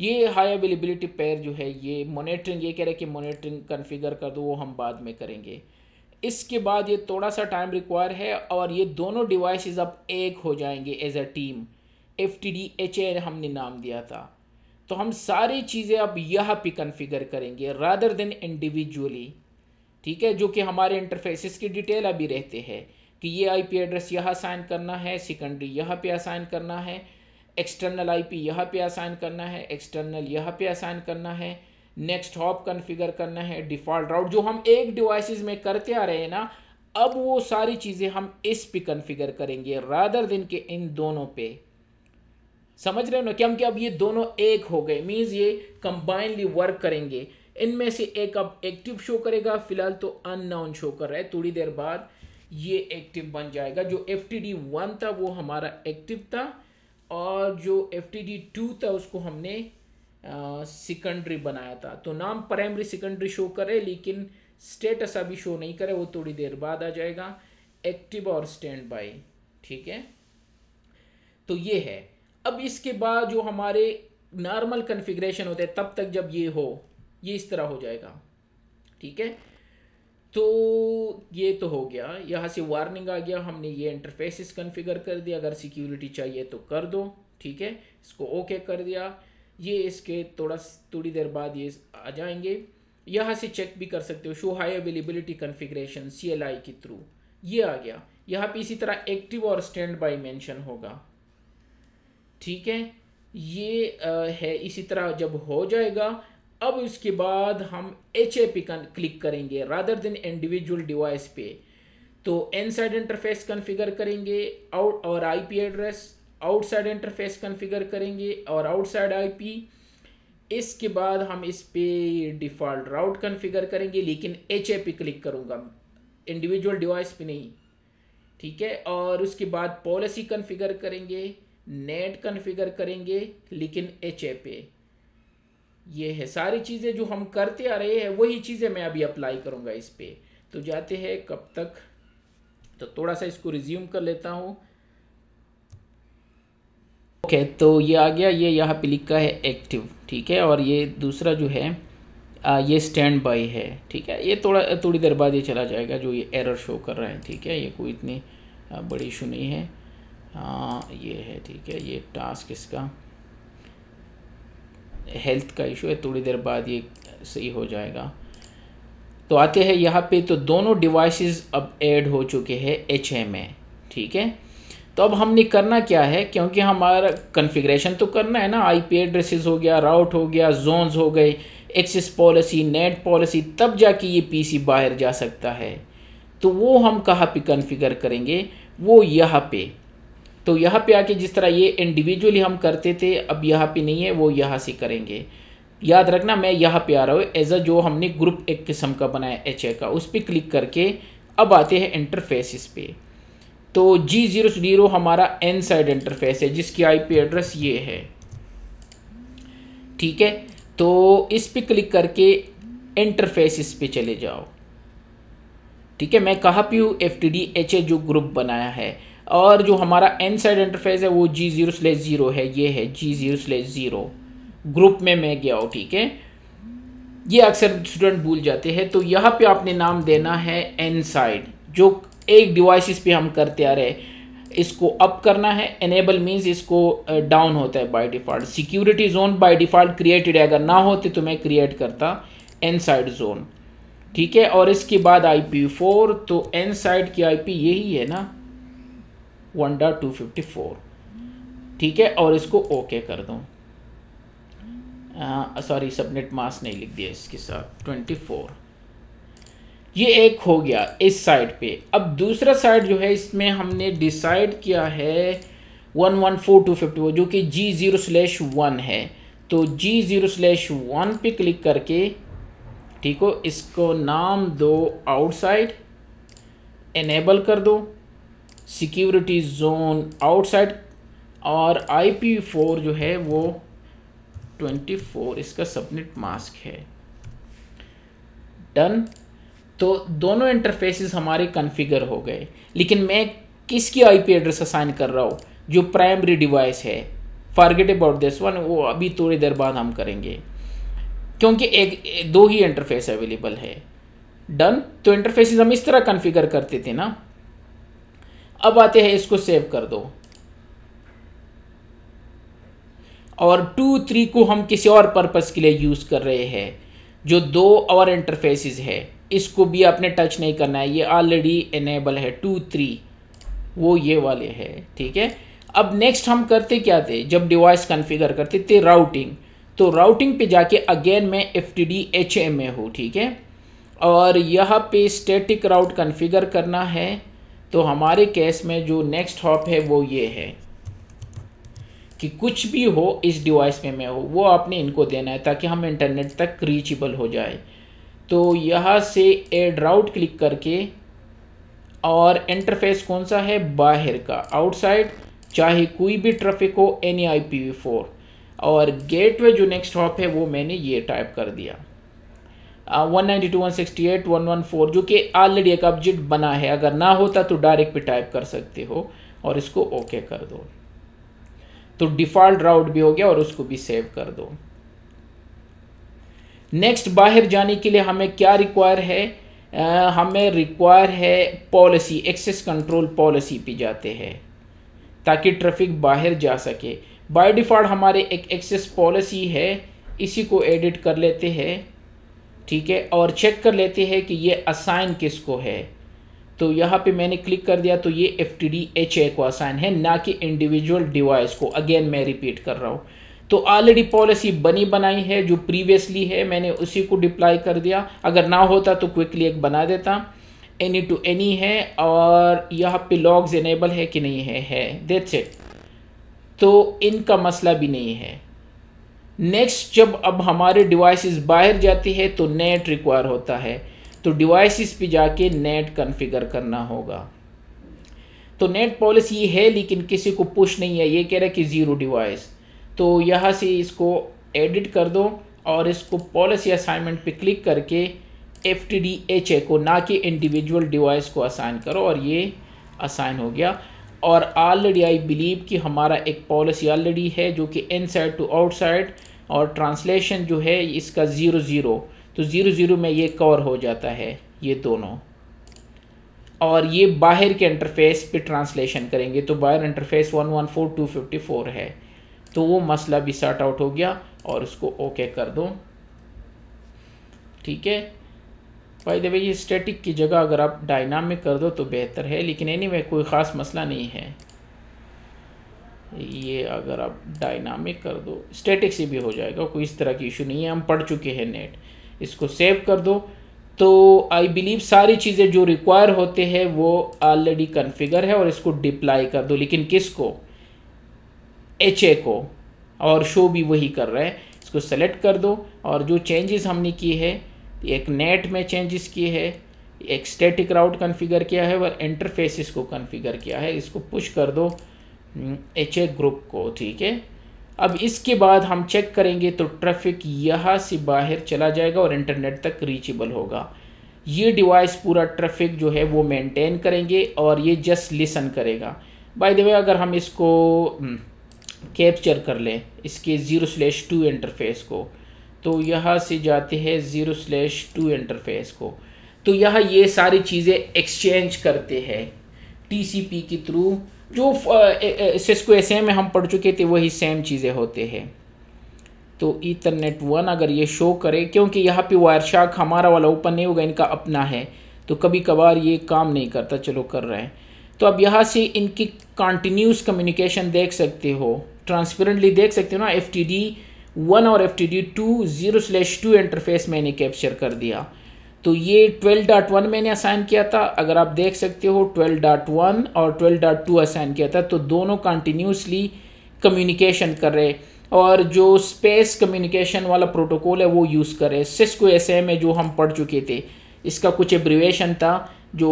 ये हाई अवेलेबिलिटी पेयर जो है ये मोनिटरिंग ये कह रहे कि मोनिटरिंग कन्फिगर कर दो वो हम बाद में करेंगे इसके बाद ये थोड़ा सा टाइम रिक्वायर है और ये दोनों डिवाइसेस अब एक हो जाएंगे as a team F T D H A हमने नाम दिया था तो हम सारी चीज़ें अब यहाँ पे कन्फिगर करेंगे रादर देन इंडिविजुअली ठीक है जो कि हमारे इंटरफेसिस की डिटेल अभी रहते हैं कि ये आईपी एड्रेस यहाँ साइन करना है सेकेंडरी यहाँ पे असाइन करना है एक्सटर्नल आईपी यहाँ पे असाइन करना है एक्सटर्नल यहाँ पे असाइन करना है नेक्स्ट हॉप कन्फिगर करना है डिफ़ॉल्ट राउट जो हम एक डिवाइसेस में करते आ रहे हैं ना अब वो सारी चीज़ें हम इस पे कन्फिगर करेंगे रादर दिन के इन दोनों पे समझ रहे हो ना क्योंकि अब ये दोनों एक हो गए मीन्स ये कंबाइनली वर्क करेंगे इनमें से एक अब एक्टिव शो करेगा फिलहाल तो अननाउन शो कर रहा है थोड़ी देर बाद ये एक्टिव बन जाएगा जो एफ टी डी वन था वो हमारा एक्टिव था और जो एफ टी डी टू था उसको हमने सेकेंडरी बनाया था तो नाम प्राइमरी सेकेंडरी शो करे लेकिन स्टेटस अभी शो नहीं करे वो थोड़ी देर बाद आ जाएगा एक्टिव और स्टैंड बाई ठीक है तो ये है अब इसके बाद जो हमारे नॉर्मल कन्फिग्रेशन होते हैं तब तक जब ये हो ये इस तरह हो जाएगा ठीक है तो ये तो हो गया यहाँ से वार्निंग आ गया हमने ये इंटरफेसिस कन्फिगर कर दिया अगर सिक्योरिटी चाहिए तो कर दो ठीक है इसको ओके कर दिया ये इसके थोड़ा थोड़ी देर बाद ये आ जाएंगे यहाँ से चेक भी कर सकते हो show high availability configuration C L I के थ्रू ये आ गया यहाँ पे इसी तरह एक्टिव और स्टैंड बाई मैंशन होगा ठीक है ये आ, है इसी तरह जब हो जाएगा अब इसके बाद हम एच ए पी क्लिक करेंगे रादर देन इंडिविजुअल डिवाइस पे तो साइड इंटरफेस कन्फिगर करेंगे आउट और IP address outside interface configure करेंगे और आउटसाइड आईपी इसके बाद हम इस पे डिफ़ॉल्ट राउट कन्फिगर करेंगे लेकिन एच ए पी क्लिक करूँगा इंडिविजुअल डिवाइस पे नहीं ठीक है और उसके बाद पॉलिसी कन्फिगर करेंगे नेट कन्फिगर करेंगे लेकिन एच ए पे ये है सारी चीज़ें जो हम करते आ रहे हैं वही चीज़ें मैं अभी अप्लाई करूँगा इस पर तो जाते हैं कब तक तो थोड़ा सा इसको रिज्यूम कर लेता हूँ ओके okay, तो ये आ गया ये यहाँ पे लिखा है एक्टिव ठीक है और ये दूसरा जो है आ, ये स्टैंड बाई है ठीक है ये थोड़ा थोड़ी देर बाद ये चला जाएगा जो ये एरर शो कर रहे हैं ठीक है ये कोई इतनी बड़ी इशू नहीं है आ, ये है ठीक है ये टास्क इसका हेल्थ का इशू है थोड़ी देर बाद ये सही हो जाएगा तो आते हैं यहाँ पे तो दोनों डिवाइसेस अब ऐड हो चुके हैं एच एम ए ठीक है तो अब हमने करना क्या है क्योंकि हमारा कन्फिग्रेशन तो करना है ना आईपी एड्रेसेस हो गया राउट हो गया जोन्स हो गए एक्सेस पॉलिसी नेट पॉलिसी तब जाके ये पीसी बाहर जा सकता है तो वो हम कहाँ पे कन्फिगर करेंगे वो यहाँ पे तो यहाँ पे आके जिस तरह ये इंडिविजुअली हम करते थे अब यहाँ पे नहीं है वो यहाँ से करेंगे याद रखना मैं यहाँ पे आ रहा हूँ एज अ जो हमने ग्रुप एक किस्म का बनाया एच ए का उस पर क्लिक करके अब आते हैं इंटरफेसिस पे तो जी ज़ीरो जीरो हमारा एन साइड इंटरफेस है जिसकी आईपी एड्रेस ये है ठीक है तो इस पर क्लिक करके इंटरफेसिस पे चले जाओ ठीक है मैं कहाँ पे हूँ F T D H A जो ग्रुप बनाया है और जो हमारा एन साइड इंटरफेस है वो जी जीरो स्लेस ज़ीरो है ये है G zero slash zero group में मैं गया हूँ ठीक है ये अक्सर स्टूडेंट भूल जाते हैं तो यहाँ पे आपने नाम देना है एन साइड जो एक डिवाइसिस पे हम करते आ रहे इसको अप करना है एनेबल मीन्स इसको डाउन होता है by default security zone by default created है अगर ना होते तो मैं क्रिएट करता एन साइड जोन ठीक है और इसके बाद आई पी फोर तो एन साइड की आई पी यही है ना one dot two fifty four ठीक है और इसको ओके कर दूँ सॉरी सबनेट मास नहीं लिख दिया इसके साथ ट्वेंटी फोर ये एक हो गया इस साइड पे अब दूसरा साइड जो है इसमें हमने डिसाइड किया है one one four two fifty वो जो कि जी ज़ीरो स्लैश वन है तो जी ज़ीरो स्लैश वन पे क्लिक करके ठीक हो इसको नाम दो आउटसाइड एनेबल कर दो सिक्योरिटी जोन आउटसाइड और आई पी फोर जो है वो ट्वेंटी फोर इसका सबनेट मास्क है डन तो दोनों इंटरफेसेस हमारे कॉन्फ़िगर हो गए लेकिन मैं किसकी आईपी एड्रेस असाइन कर रहा हूँ जो प्राइमरी डिवाइस है फॉरगेट अबाउट दिस वन वो अभी थोड़ी देर बाद हम करेंगे क्योंकि एक दो ही इंटरफेस अवेलेबल है डन तो इंटरफेसेस हम इस तरह कॉन्फ़िगर करते थे ना अब आते हैं इसको सेव कर दो और टू थ्री को हम किसी और पर्पस के लिए यूज़ कर रहे हैं जो दो और इंटरफेसिस है इसको भी आपने टच नहीं करना है ये ऑलरेडी एनेबल है टू थ्री वो ये वाले है ठीक है अब नेक्स्ट हम करते क्या थे जब डिवाइस कन्फिगर करते थे राउटिंग तो राउटिंग पे जाके अगेन मैं F T D H M A हूँ ठीक है और यहाँ पे स्टैटिक राउट कन्फिगर करना है तो हमारे केस में जो नेक्स्ट हॉप है वो ये है कि कुछ भी हो इस डिवाइस में मैं हो वो आपने इनको देना है ताकि हम इंटरनेट तक रीचेबल हो जाए तो यहाँ से एड राउट क्लिक करके और इंटरफेस कौन सा है बाहर का आउटसाइड चाहे कोई भी ट्रैफिक हो any I P V four और गेटवे जो नेक्स्ट हॉप है वो मैंने ये टाइप कर दिया one two one sixty eight one one four जो कि ऑलरेडी एक ऑब्जेक्ट बना है अगर ना होता तो डायरेक्ट भी टाइप कर सकते हो और इसको ओके okay कर दो तो डिफ़ॉल्ट राउट भी हो गया और उसको भी सेव कर दो नेक्स्ट बाहर जाने के लिए हमें क्या रिक्वायर है आ, uh, हमें रिक्वायर है पॉलिसी एक्सेस कंट्रोल पॉलिसी पे जाते हैं ताकि ट्रैफिक बाहर जा सके बाय डिफ़ॉल्ट हमारे एक एक्सेस पॉलिसी है इसी को एडिट कर लेते हैं ठीक है और चेक कर लेते हैं कि ये असाइन किसको है तो यहाँ पे मैंने क्लिक कर दिया तो ये F T D H A को असाइन है ना कि इंडिविजुअल डिवाइस को अगेन मैं रिपीट कर रहा हूँ तो ऑलरेडी पॉलिसी बनी बनाई है जो प्रीवियसली है मैंने उसी को डिप्लाई कर दिया अगर ना होता तो क्विकली एक बना देता एनी टू एनी है और यहाँ पे लॉग्स इनेबल है कि नहीं है है दैट्स इट तो इनका मसला भी नहीं है नेक्स्ट जब अब हमारे डिवाइसेस बाहर जाती है तो नेट रिक्वायर होता है तो डिवाइसेस पे जाके नेट कॉन्फ़िगर करना होगा तो नेट पॉलिसी है लेकिन किसी को पुश नहीं है ये कह रहा है कि ज़ीरो डिवाइस तो यहाँ से इसको एडिट कर दो और इसको पॉलिसी असाइनमेंट पे क्लिक करके F T D H A को ना कि इंडिविजुअल डिवाइस को असाइन करो और ये असाइन हो गया और ऑलरेडी आई बिलीव कि हमारा एक पॉलिसी ऑलरेडी है जो कि इन साइड टू आउटसाइड और ट्रांसलेशन जो है इसका ज़ीरो ज़ीरो तो ज़ीरो ज़ीरो में ये कवर हो जाता है ये दोनों और ये बाहर के इंटरफेस पे ट्रांसलेशन करेंगे तो बाहर interface one one four two fifty four है तो वो मसला भी सॉर्ट आउट हो गया और उसको ओके कर दो ठीक है भाई दे ये स्टैटिक की जगह अगर आप डायनामिक कर दो तो बेहतर है लेकिन एनी anyway, कोई ख़ास मसला नहीं है ये अगर आप डायनामिक कर दो स्टैटिक से भी हो जाएगा कोई इस तरह की इशू नहीं है हम पढ़ चुके हैं नेट इसको सेव कर दो तो आई बिलीव सारी चीज़ें जो रिक्वायर होते हैं वो ऑलरेडी कन्फिगर है और इसको डिप्लाई कर दो लेकिन किस को एच ए को और शो भी वही कर रहे हैं इसको सेलेक्ट कर दो और जो चेंजेस हमने किए हैं एक नेट में चेंजेस किए है एक स्टैटिक राउट कन्फिगर किया है और इंटरफेसिस को कन्फिगर किया है इसको पुश कर दो एच ए ग्रुप को ठीक है अब इसके बाद हम चेक करेंगे तो ट्रैफिक यहाँ से बाहर चला जाएगा और इंटरनेट तक रीचेबल होगा ये डिवाइस पूरा ट्रैफिक जो है वो मेंटेन करेंगे और ये जस्ट लिसन करेगा बाय द वे अगर हम इसको कैप्चर हम्म, कर लें इसके ज़ीरो स्लेश टू इंटरफेस को तो यहाँ से जाते हैं ज़ीरो स्लैश टू इंटरफेस को तो यहाँ ये सारी चीज़ें एक्सचेंज करते हैं टीसीपी के थ्रू जो सिस्को एस में हम पढ़ चुके थे वही सेम चीज़ें होते हैं तो इथरनेट वन अगर ये शो करे क्योंकि यहाँ पे वायर शार्क हमारा वाला ओपन नहीं होगा इनका अपना है तो कभी कभार ये काम नहीं करता चलो कर रहे हैं तो अब यहाँ से इनकी कॉन्टीन्यूस कम्युनिकेशन देख सकते हो ट्रांसपेरेंटली देख सकते हो ना एफ टी डी वन और F T D two zero slash two interface मैंने कैप्चर कर दिया तो ये ट्वेल्व डॉट वन मैंने असाइन किया था अगर आप देख सकते हो ट्वेल्व डॉट वन और ट्वेल्व डॉट टू असाइन किया था तो दोनों कंटिन्यूसली कम्युनिकेशन कर रहे और जो स्पेस कम्युनिकेशन वाला प्रोटोकॉल है वो यूज़ कर रहे सिस्को एस एम है जो हम पढ़ चुके थे इसका कुछ एब्रिवेशन था जो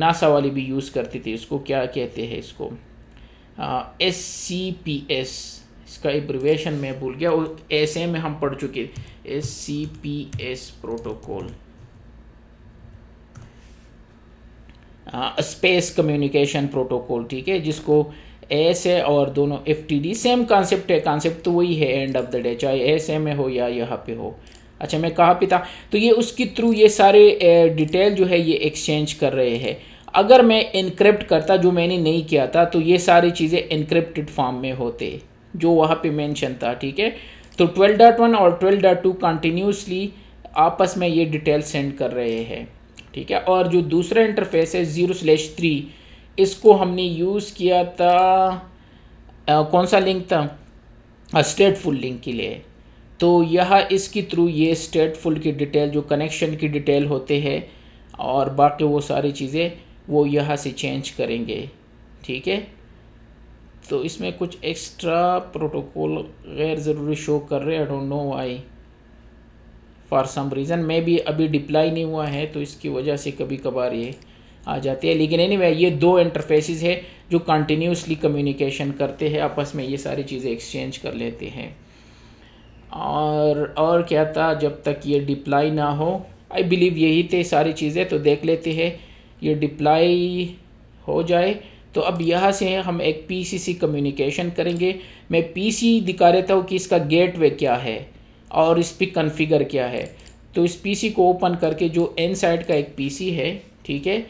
नासा वाले भी यूज़ करते थे इसको क्या कहते हैं इसको एस सी पी एस इसका एब्रिवेशन मैं भूल गया और ऐसे में हम पढ़ चुके S C P S protocol space communication protocol ठीक है जिसको एस है और दोनों F T D same concept है कॉन्सेप्ट तो वही है एंड ऑफ द डे चाहे एस एम में हो या यहाँ पे हो अच्छा मैं कहा पिता तो ये उसके थ्रू ये सारे डिटेल जो है ये एक्सचेंज कर रहे हैं अगर मैं इनक्रिप्ट करता जो मैंने नहीं किया था तो ये सारी चीज़ें इनक्रिप्टेड फॉर्म में होते जो वहाँ पे मेंशन था ठीक है तो ट्वेल्व डॉट वन और ट्वेल्व टू कंटिन्यूसली आपस में ये डिटेल सेंड कर रहे हैं ठीक है और जो दूसरा इंटरफेस है ज़ीरो स्लेश थ्री इसको हमने यूज़ किया था आ, कौन सा लिंक था स्टेटफुल लिंक के लिए तो यह इसके थ्रू ये स्टेटफुल की डिटेल जो कनेक्शन की डिटेल होते हैं और बाकी वो सारी चीज़ें वो यहाँ से चेंज करेंगे ठीक है तो इसमें कुछ एक्स्ट्रा प्रोटोकॉल गैर ज़रूरी शो कर रहे I don't know I for some reason maybe अभी डिप्लाई नहीं हुआ है तो इसकी वजह से कभी कभार ये आ जाती है लेकिन एनी anyway, ये दो इंटरफेसिस है जो कंटिन्यूसली कम्युनिकेशन करते हैं आपस में ये सारी चीज़ें एक्सचेंज कर लेते हैं और और क्या था जब तक ये डिप्लाई ना हो आई बिलीव यही थे सारी चीज़ें तो देख लेते हैं ये डिप्लाई हो जाए तो अब यहाँ से हम एक पीसीसी कम्युनिकेशन करेंगे मैं पीसी दिखा देता हूँ कि इसका गेटवे क्या है और इस पर कन्फिगर क्या है तो इस पीसी को ओपन करके जो एन साइड का एक पीसी है ठीक है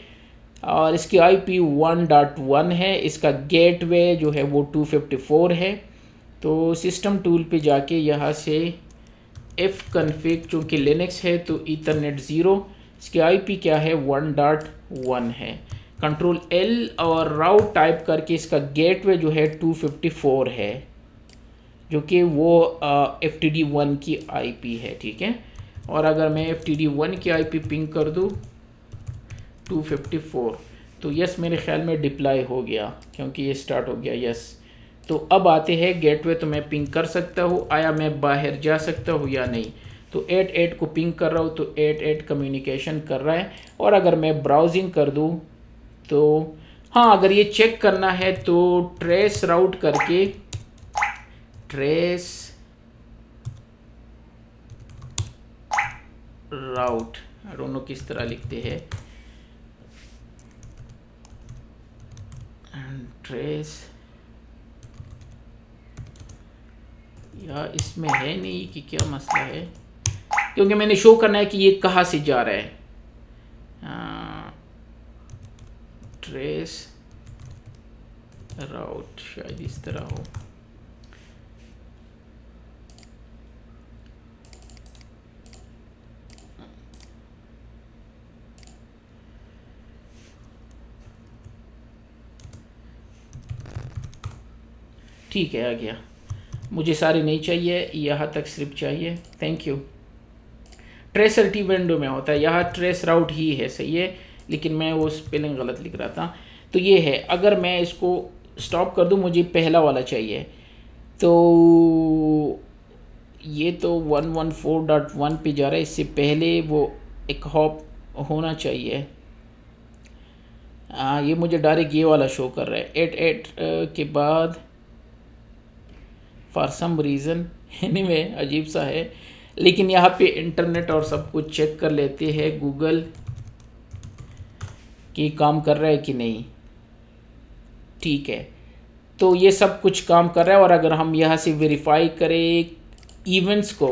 और इसकी आईपी 1.1 है इसका गेटवे जो है वो 254 है तो सिस्टम टूल पे जाके यहाँ से एफ़ कन्फिग चूँकि लिनक्स है तो इथरनेट ज़ीरो इसकी आईपी क्या है 1.1 है कंट्रोल एल और राउट टाइप करके इसका गेटवे जो है 254 है जो कि वो एफ टी डी वन की आईपी है ठीक है और अगर मैं एफ टी डी वन की आईपी पिंक कर दूँ 254 तो यस मेरे ख्याल में डिप्लाई हो गया क्योंकि ये स्टार्ट हो गया यस तो अब आते हैं गेटवे तो मैं पिंक कर सकता हूँ आया मैं बाहर जा सकता हूँ या नहीं तो एट एट को पिंक कर रहा हूँ तो एट एट कम्युनिकेशन कर रहा है और अगर मैं ब्राउजिंग कर दूँ तो हाँ अगर ये चेक करना है तो ट्रेस राउट करके ट्रेस राउट रोनो किस तरह लिखते हैं ट्रेस या इसमें है नहीं कि क्या मसला है क्योंकि मैंने शो करना है कि ये कहाँ से जा रहा है ट्रेस राउट शायद इस तरह हो ठीक है आ गया मुझे सारे नहीं चाहिए यहाँ तक सिर्फ चाहिए थैंक यू ट्रेस अल्टी विंडो में होता है यहाँ ट्रेस राउट ही है सही है लेकिन मैं वो स्पेलिंग गलत लिख रहा था तो ये है अगर मैं इसको स्टॉप कर दूँ मुझे पहला वाला चाहिए तो ये तो one one four dot one पर जा रहा है इससे पहले वो एक हॉप होना चाहिए आ, हाँ, ये मुझे डायरेक्ट ये वाला शो कर रहा है एट एट के बाद फॉर सम रीज़न एनी में अजीब सा है लेकिन यहाँ पे इंटरनेट और सब कुछ चेक कर लेते हैं गूगल कि काम कर रहा है कि नहीं ठीक है तो ये सब कुछ काम कर रहा है और अगर हम यहाँ से वेरीफाई करें इवेंट्स को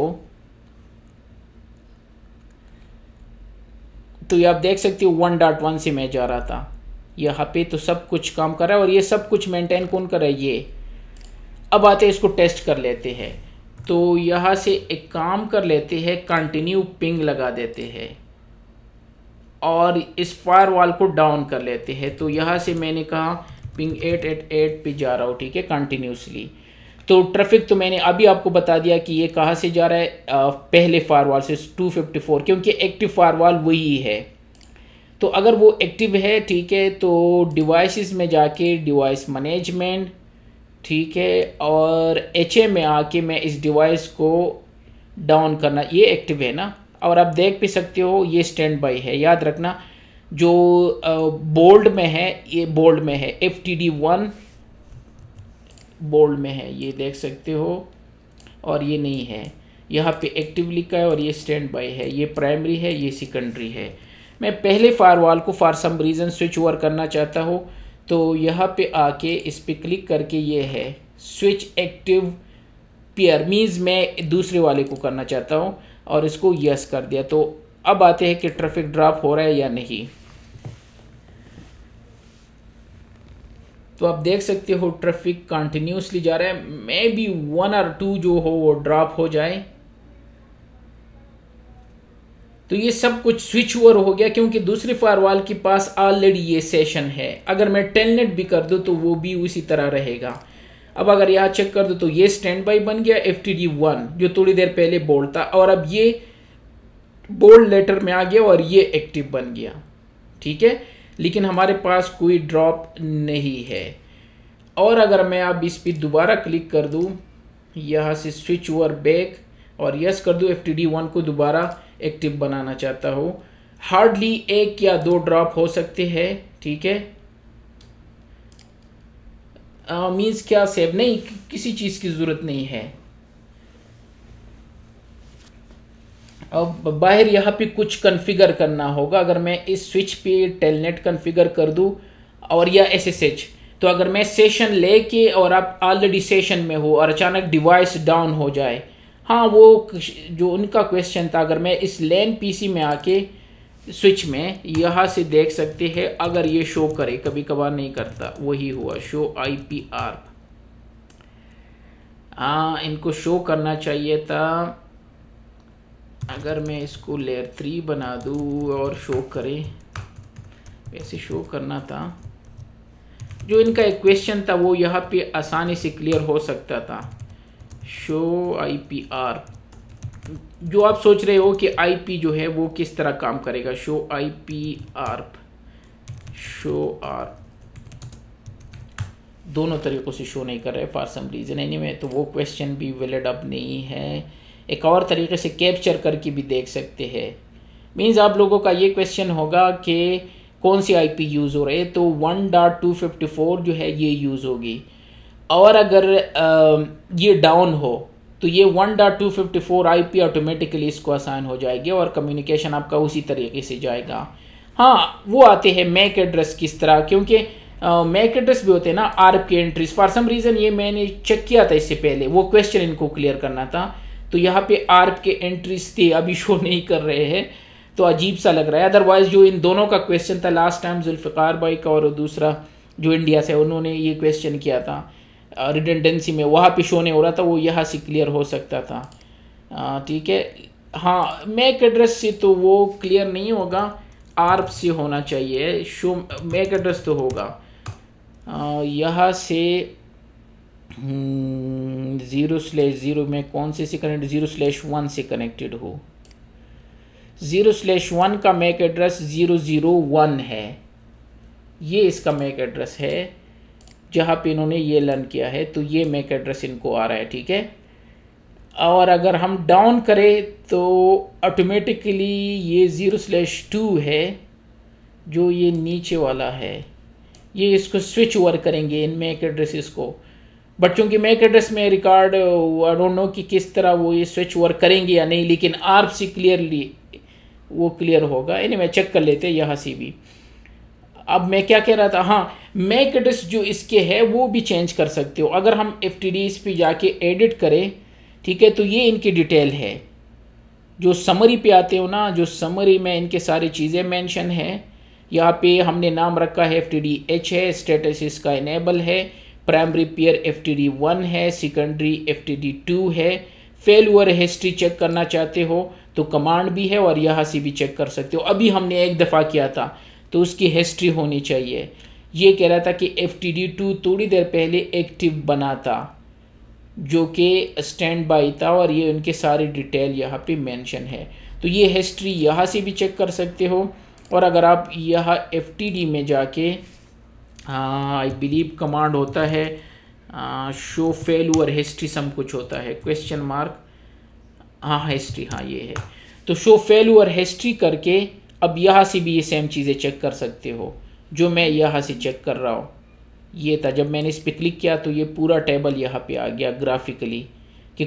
तो ये आप देख सकते हो वन डॉट वन से मैं जा रहा था यहाँ पे तो सब कुछ काम कर रहा है और ये सब कुछ मेंटेन कौन कर रहा है ये अब आते हैं इसको टेस्ट कर लेते हैं तो यहाँ से एक काम कर लेते हैं कंटिन्यू पिंग लगा देते हैं और इस फायरवॉल को डाउन कर लेते हैं तो यहाँ से मैंने कहा पिंग एट एट एट पे जा रहा हूँ ठीक है कंटिन्यूसली तो ट्रैफिक तो मैंने अभी आपको बता दिया कि ये कहाँ से जा रहा है आ, पहले फायरवॉल से 254 क्योंकि एक्टिव फायरवॉल वही है तो अगर वो एक्टिव है ठीक है तो डिवाइसेस में जाके डिवाइस मैनेजमेंट ठीक है और एच में आके मैं इस डिवाइस को डाउन करना ये एक्टिव है ना और आप देख भी सकते हो ये स्टैंड बाई है याद रखना जो बोल्ड में है ये बोल्ड में है F T D one bold में है ये देख सकते हो और ये नहीं है यहाँ पे एक्टिव लिखा है और ये स्टैंड बाई है ये प्राइमरी है ये सेकेंडरी है मैं पहले फायरवॉल को for some reason switch over करना चाहता हूँ तो यहाँ पे आके इस पर क्लिक करके ये है स्विच एक्टिव पेयर मीन्स मैं दूसरे वाले को करना चाहता हूँ और इसको यस कर दिया तो अब आते हैं कि ट्रैफिक ड्रॉप हो रहा है या नहीं तो आप देख सकते हो ट्रैफिक कंटिन्यूसली जा रहा है मे बी वन और टू जो हो वो ड्रॉप हो जाए तो ये सब कुछ स्विच ओवर हो गया क्योंकि दूसरी फायरवॉल के पास ऑलरेडी ये सेशन है अगर मैं टेलनेट भी कर दूं तो वो भी उसी तरह रहेगा अब अगर यहाँ चेक कर दो तो ये स्टैंड बाई बन गया एफ टी डी वन जो थोड़ी देर पहले बोल्ड था और अब ये बोल्ड लेटर में आ गया और ये एक्टिव बन गया ठीक है लेकिन हमारे पास कोई ड्रॉप नहीं है और अगर मैं अब इस पर दोबारा क्लिक कर दूँ यहाँ से स्विच ओवर बैक और यस कर दूँ एफ टी डी वन को दोबारा एक्टिव बनाना चाहता हूँ हार्डली एक या दो ड्रॉप हो सकते हैं ठीक है मीन्स क्या सेव नहीं किसी चीज़ की ज़रूरत नहीं है अब बाहर यहाँ पे कुछ कन्फिगर करना होगा अगर मैं इस स्विच पे टेलनेट कन्फिगर कर दूँ और या एसएसएच तो अगर मैं सेशन लेके और आप ऑलरेडी सेशन में हो और अचानक डिवाइस डाउन हो जाए हाँ वो जो उनका क्वेश्चन था अगर मैं इस लैन पीसी में आके स्विच में यहाँ से देख सकते हैं अगर ये शो करे कभी कभार नहीं करता वही हुआ शो आई पी आर हाँ इनको शो करना चाहिए था अगर मैं इसको लेयर थ्री बना दूँ और शो करें वैसे शो करना था जो इनका एक क्वेश्चन था वो यहाँ पे आसानी से क्लियर हो सकता था शो आई पी आर जो आप सोच रहे हो कि आई जो है वो किस तरह काम करेगा show I P ARP show R दोनों तरीक़ों से शो नहीं कर रहे फॉर सम रीज़न एनी में तो वो क्वेश्चन भी वेलिड अप नहीं है एक और तरीके से कैप्चर करके भी देख सकते हैं मीन्स आप लोगों का ये क्वेश्चन होगा कि कौन सी आईपी यूज़ हो रही है तो one dot two fifty four जो है ये यूज़ होगी और अगर ये डाउन हो तो ये one dot two fifty four I P automatically इसको असाइन हो जाएगी और कम्युनिकेशन आपका उसी तरीके से जाएगा हाँ वो आते हैं मैक एड्रेस किस तरह क्योंकि मैक एड्रेस भी होते हैं ना आर के एंट्रीज फॉर सम रीज़न ये मैंने चेक किया था इससे पहले वो क्वेश्चन इनको क्लियर करना था तो यहाँ पे आर के एंट्रीज थे अभी शो नहीं कर रहे हैं तो अजीब सा लग रहा है अदरवाइज जो इन दोनों का क्वेश्चन था लास्ट टाइम जुल्फ़िकार भाई का और दूसरा जो इंडिया से उन्होंने ये क्वेश्चन किया था रिडेंडेंसी में वहाँ पे शो नहीं हो रहा था वो यहाँ से क्लियर हो सकता था ठीक है हाँ मेक एड्रेस से तो वो क्लियर नहीं होगा आर्प से होना चाहिए शो मेक एड्रेस तो होगा यहाँ से ज़ीरो स्लेश ज़ीरो में कौन से से कनेक्ट ज़ीरो स्लेश वन से कनेक्टेड हो ज़ीरो स्लेश वन का MAC address zero zero one है ये इसका मेक एड्रेस है जहाँ पे इन्होंने ये लर्न किया है तो ये मेक एड्रेस इनको आ रहा है ठीक है और अगर हम डाउन करें तो ऑटोमेटिकली ये ज़ीरो स्लैश टू है जो ये नीचे वाला है ये इसको स्विच ओवर करेंगे इन मेक एड्रेसेस को बट चूँकि मेक एड्रेस में रिकॉर्ड आई डोंट नो कि किस तरह वो ये स्विच ओवर करेंगे या नहीं लेकिन आर सी क्लियरली वो क्लियर होगा एनी मैं चेक कर लेते यहाँ से भी अब मैं क्या कह रहा था हाँ मैक एड्रेस जो इसके है वो भी चेंज कर सकते हो अगर हम एफ टी डी पे जाके एडिट करें ठीक है तो ये इनकी डिटेल है जो समरी पे आते हो ना जो समरी में इनके सारी चीज़ें मेंशन है यहाँ पे हमने नाम रखा है एफ टी डी एच है स्टेटस इसका इनेबल है primary pair F T D one है secondary F T D two है फेलुअर हिस्ट्री चेक करना चाहते हो तो कमांड भी है और यहाँ से भी चेक कर सकते हो अभी हमने एक दफ़ा किया था तो उसकी हिस्ट्री होनी चाहिए ये कह रहा था कि एफ टी डी टू थोड़ी देर पहले एक्टिव बना था जो कि स्टैंड बाई था और ये उनके सारे डिटेल यहाँ पे मेंशन है तो ये हिस्ट्री यहाँ से भी चेक कर सकते हो और अगर आप यह एफ टी डी में जाके आई बिलीव कमांड होता है आ, शो ओवर हिस्ट्री सब कुछ होता है क्वेश्चन मार्क हाँ हिस्ट्री हाँ ये है तो शो फेल ओवर हिस्ट्री करके अब यहाँ से भी ये सेम चीज़ें चेक कर सकते हो जो मैं यहाँ से चेक कर रहा हूँ ये था जब मैंने इस पर क्लिक किया तो ये पूरा टेबल यहाँ पे आ गया ग्राफिकली कि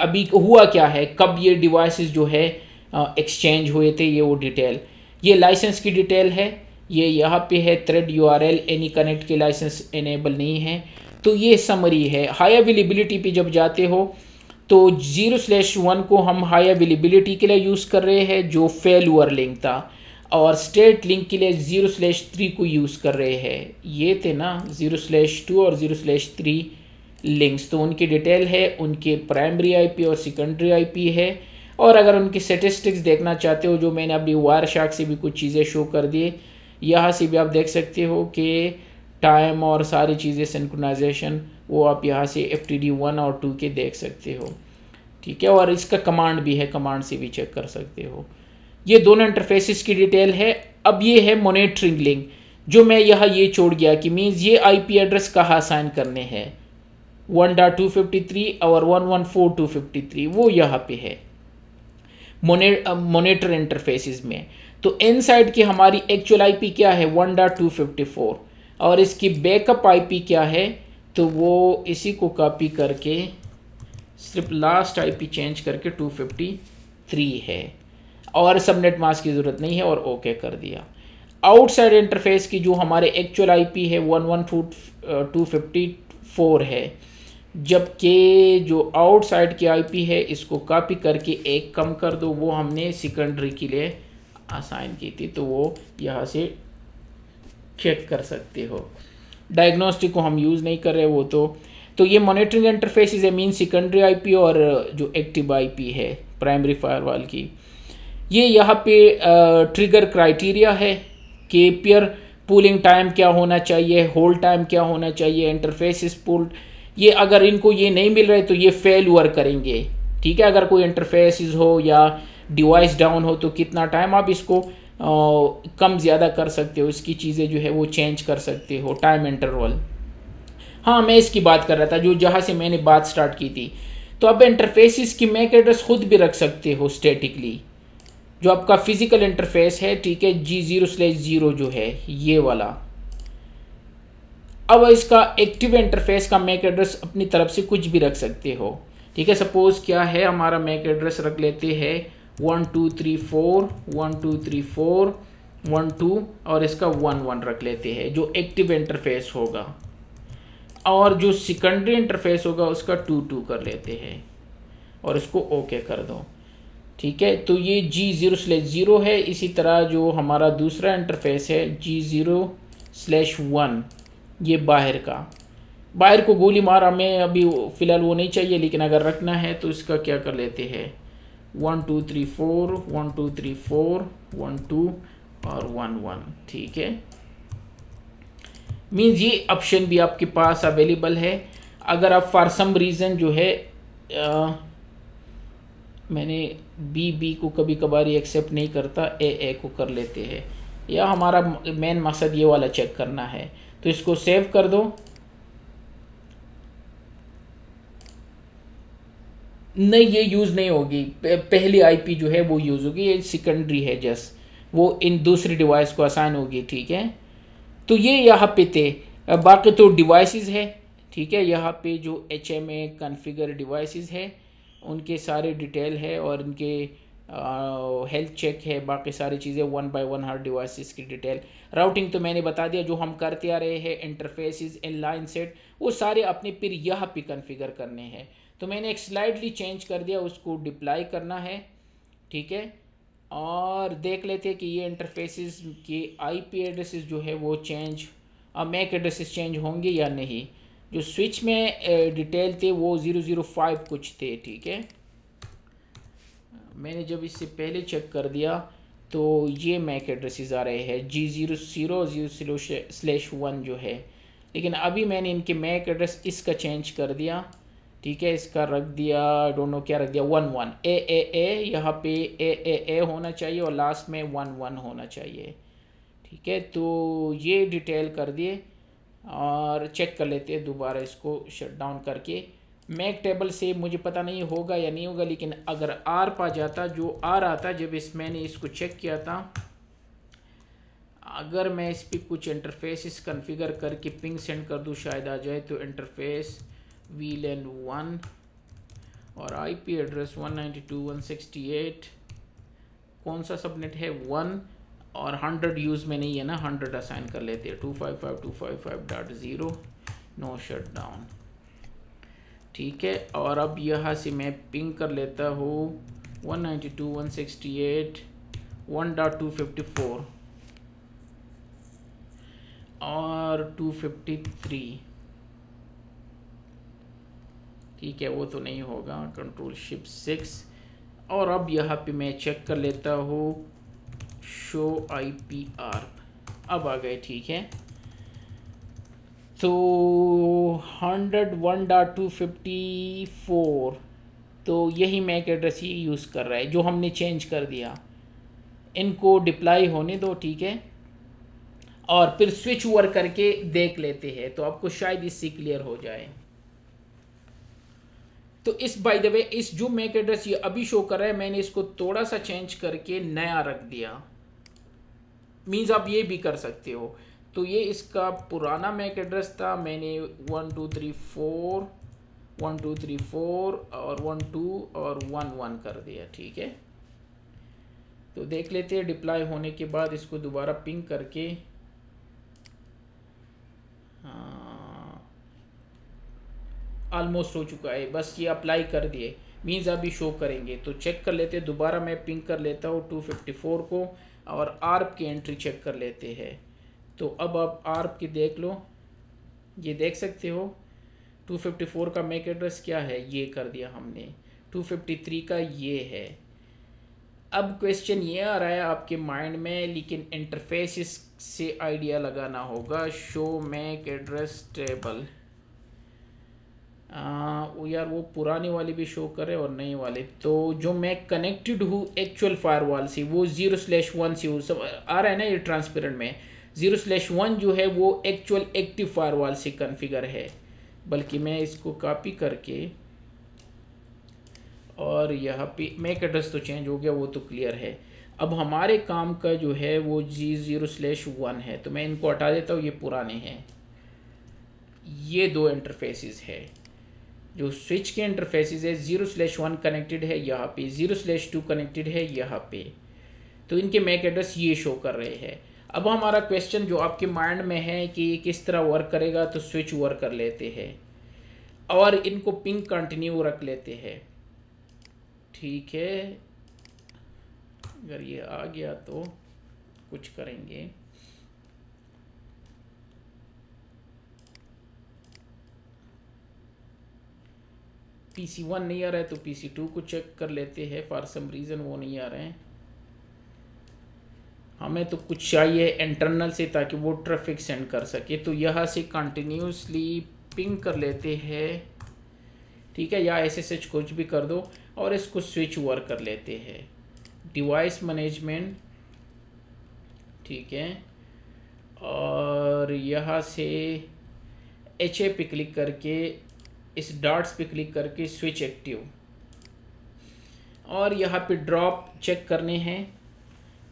अभी हुआ क्या है कब ये डिवाइसेस जो है एक्सचेंज हुए थे ये वो डिटेल ये लाइसेंस की डिटेल है ये यहाँ पे है threat U R L AnyConnect के लाइसेंस इनेबल नहीं है तो ये समरी है हाई अवेलेबिलिटी पे जब जाते हो तो जीरो स्लैश वन को हम हाई अवेलेबिलिटी के लिए यूज़ कर रहे हैं जो फेलुअर लिंक था और स्टेट लिंक के लिए ज़ीरो स्लेश थ्री को यूज़ कर रहे हैं ये थे ना ज़ीरो स्लेश टू और ज़ीरो स्लेश थ्री लिंक्स तो उनकी डिटेल है उनके प्राइमरी आईपी और सेकेंडरी आईपी है और अगर उनकी स्टेटिस्टिक्स देखना चाहते हो जो मैंने अपनी वायर शार्क से भी कुछ चीज़ें शो कर दिए यहाँ से भी आप देख सकते हो कि टाइम और सारी चीज़ें सेंक्रोनाइजेशन वो आप यहाँ से एफ टी डी वन और टू के देख सकते हो ठीक है और इसका कमांड भी है कमांड से भी चेक कर सकते हो ये दोनों इंटरफेसिस की डिटेल है अब ये है मोनिटरिंग लिंक जो मैं यहाँ ये छोड़ गया कि मीन्स ये पी एड्रेस कहाँ साइन करने हैं one dot two fifty three और one one four two fifty three वो यहाँ पे है मोनिटर इंटरफेसिस में तो इन साइड की हमारी एक्चुअल आईपी क्या है one dot two fifty four और इसकी बैकअप आईपी क्या है तो वो इसी को कॉपी करके सिर्फ लास्ट आईपी चेंज करके टू फिफ्टी थ्री है और सबनेट मास्क की ज़रूरत नहीं है और ओके कर दिया आउटसाइड इंटरफेस की जो हमारे एक्चुअल आईपी है one one two two fifty four है जबकि जो आउटसाइड की आईपी है इसको कॉपी करके एक कम कर दो वो हमने सेकेंडरी के लिए असाइन की थी तो वो यहाँ से चेक कर सकते हो डायग्नोस्टिक को हम यूज़ नहीं कर रहे वो तो तो ये monitoring interface is a mean secondary IP और uh, जो एक्टिव आईपी है प्राइमरी फायरवॉल की ये यहाँ पे ट्रिगर क्राइटेरिया है कि पियर पूलिंग टाइम क्या होना चाहिए होल्ड टाइम क्या होना चाहिए इंटरफेस स्पूल्ड ये अगर इनको ये नहीं मिल रहे तो ये फेल फेलअर करेंगे ठीक है अगर कोई इंटरफेस हो या डिवाइस डाउन हो तो कितना टाइम आप इसको आ, कम ज़्यादा कर सकते हो इसकी चीज़ें जो है वो चेंज कर सकते हो टाइम इंटरवल हाँ मैं इसकी बात कर रहा था जो जहाँ से मैंने बात स्टार्ट की थी तो अब इंटरफेसिस की मैक एड्रेस खुद भी रख सकते हो स्टेटिकली जो आपका फिज़िकल इंटरफेस है ठीक है जी ज़ीरो स्लेज ज़ीरो जो है ये वाला अब इसका एक्टिव इंटरफेस का मैक एड्रेस अपनी तरफ से कुछ भी रख सकते हो ठीक है सपोज़ क्या है हमारा मैक एड्रेस रख लेते हैं one two three four one two three four one two और इसका वन वन रख लेते हैं जो एक्टिव इंटरफेस होगा और जो सेकेंडरी इंटरफेस होगा उसका टू टू कर लेते हैं और इसको ओके कर दो ठीक है तो ये जी ज़ीरो स्लेश ज़ीरो है इसी तरह जो हमारा दूसरा इंटरफेस है जी ज़ीरो स्लेश वन ये बाहर का बाहर को गोली मारा हमें अभी फ़िलहाल वो नहीं चाहिए लेकिन अगर रखना है तो इसका क्या कर लेते हैं one two three four one two three four one two और वन वन ठीक है मीन्स ये ऑप्शन भी आपके पास अवेलेबल है अगर आप फॉर सम रीज़न जो है आ, मैंने बी बी को कभी कभार ये एक्सेप्ट नहीं करता ए ए को कर लेते हैं या हमारा मेन मकसद ये वाला चेक करना है तो इसको सेव कर दो नहीं ये यूज़ नहीं होगी पहली आईपी जो है वो यूज़ होगी ये सेकेंडरी है जस्ट वो इन दूसरी डिवाइस को आसान होगी ठीक है तो ये यहाँ पे थे बाकी तो डिवाइसेस है ठीक है यहाँ पे जो H M A configure devices है उनके सारे डिटेल है और इनके हेल्थ चेक है बाकी सारी चीज़ें वन बाय वन हर डिवाइसेस की डिटेल राउटिंग तो मैंने बता दिया जो हम करते आ रहे हैं इन लाइन सेट वो सारे अपने फिर यह पे कन्फिगर करने हैं तो मैंने एक स्लाइडली चेंज कर दिया उसको डिप्लाई करना है ठीक है और देख लेते हैं कि ये इंटरफेसेस के आईपी एड्रेसेस जो है वो चेंज मैक एड्रेसेस चेंज होंगे या नहीं जो स्विच में डिटेल थे वो ज़ीरो ज़ीरो फाइव कुछ थे ठीक है मैंने जब इससे पहले चेक कर दिया तो ये मैक एड्रेसेस आ रहे हैं G zero zero zero slash one जो है लेकिन अभी मैंने इनके मैक एड्रेस इसका चेंज कर दिया ठीक है इसका रख दिया डोंट नो क्या रख दिया वन वन ए ए ए यहाँ पे ए ए ए होना चाहिए और लास्ट में वन वन होना चाहिए ठीक है तो ये डिटेल कर दिए और चेक कर लेते हैं दोबारा इसको शट डाउन करके मैक टेबल से मुझे पता नहीं होगा या नहीं होगा लेकिन अगर आर पा जाता जो आर आता जब इस मैंने इसको चेक किया था अगर मैं इस पर कुछ इंटरफेस कॉन्फ़िगर करके पिंग सेंड कर दूँ शायद आ जाए तो इंटरफेस वी लेन वन और IP address one one two sixty eight कौन सा सबनेट है वन और हंड्रेड यूज़ में नहीं है ना हंड्रेड असाइन कर लेते हैं two five five two five five dot zero no shut down ठीक है और अब यहाँ से मैं पिंग कर लेता हूँ one ninety two one sixty eight one dot two fifty four और टू फिफ्टी थ्री ठीक है वो तो नहीं होगा कंट्रोल शिप सिक्स और अब यहाँ पे मैं चेक कर लेता हूँ शो आई पी आर अब आ गए ठीक है तो hundred one dot two fifty four तो यही मैक एड्रेस ही यूज़ कर रहा है जो हमने चेंज कर दिया इनको डिप्लाई होने दो ठीक है और फिर स्विच ओवर करके देख लेते हैं तो आपको शायद इससे क्लियर हो जाए तो इस बाय द वे इस जो मैक एड्रेस ये अभी शो कर रहा है मैंने इसको थोड़ा सा चेंज करके नया रख दिया मीन्स आप ये भी कर सकते हो तो ये इसका पुराना मैक एड्रेस था मैंने one two three four one two three four और वन टू और वन वन कर दिया ठीक है तो देख लेते हैं डिप्लाई होने के बाद इसको दोबारा पिंग करके ऑलमोस्ट हाँ, हो चुका है बस ये अप्लाई कर दिए मीन्स अभी शो करेंगे तो चेक कर लेते दोबारा मैं पिंग कर लेता हूँ टू फिफ्टी फोर को और आर्प की एंट्री चेक कर लेते हैं तो अब आप आर्प की देख लो ये देख सकते हो 254 का मेक एड्रेस क्या है ये कर दिया हमने 253 का ये है अब क्वेश्चन ये आ रहा है आपके माइंड में लेकिन इंटरफेस से आइडिया लगाना होगा शो मेक एड्रेस टेबल वो यार वो पुराने वाले भी शो करे और नई वाले तो जो मैं कनेक्टेड हूँ एक्चुअल फायरवॉल से वो ज़ीरो स्लैश वन से हूँ सब आ रहा है ना ये ट्रांसपेरेंट में ज़ीरो स्लैश वन जो है वो एक्चुअल एक्टिव फायरवॉल से कन्फिगर है बल्कि मैं इसको कॉपी करके और यहाँ पे मैक एड्रेस तो चेंज हो गया वो तो क्लियर है अब हमारे काम का जो है वो जी ज़ीरो स्लैश वन है तो मैं इनको हटा देता हूँ ये पुराने हैं ये दो इंटरफेसिस है जो स्विच के इंटरफेसिस है ज़ीरो स्लेश वन कनेक्टेड है यहाँ पे ज़ीरो स्लेश टू कनेक्टेड है यहाँ पे तो इनके मैक एड्रेस ये शो कर रहे हैं अब हमारा क्वेश्चन जो आपके माइंड में है कि ये किस तरह वर्क करेगा तो स्विच वर्क कर लेते हैं और इनको पिंक कंटिन्यू रख लेते हैं ठीक है अगर ये आ गया तो कुछ करेंगे पी सी वन नहीं आ रहा है तो पी सी टू को चेक कर लेते हैं फॉर सम रीज़न वो नहीं आ रहे हैं हमें तो कुछ चाहिए इंटरनल से ताकि वो ट्रैफिक सेंड कर सके तो यहाँ से कंटिन्यूसली पिंग कर लेते हैं ठीक है या एस एस एच कुछ भी कर दो और इसको स्विच ओवर कर लेते हैं डिवाइस मैनेजमेंट ठीक है और यहाँ से एच ए पे क्लिक करके इस डॉट्स पे क्लिक करके स्विच एक्टिव और यहाँ पे ड्रॉप चेक करने हैं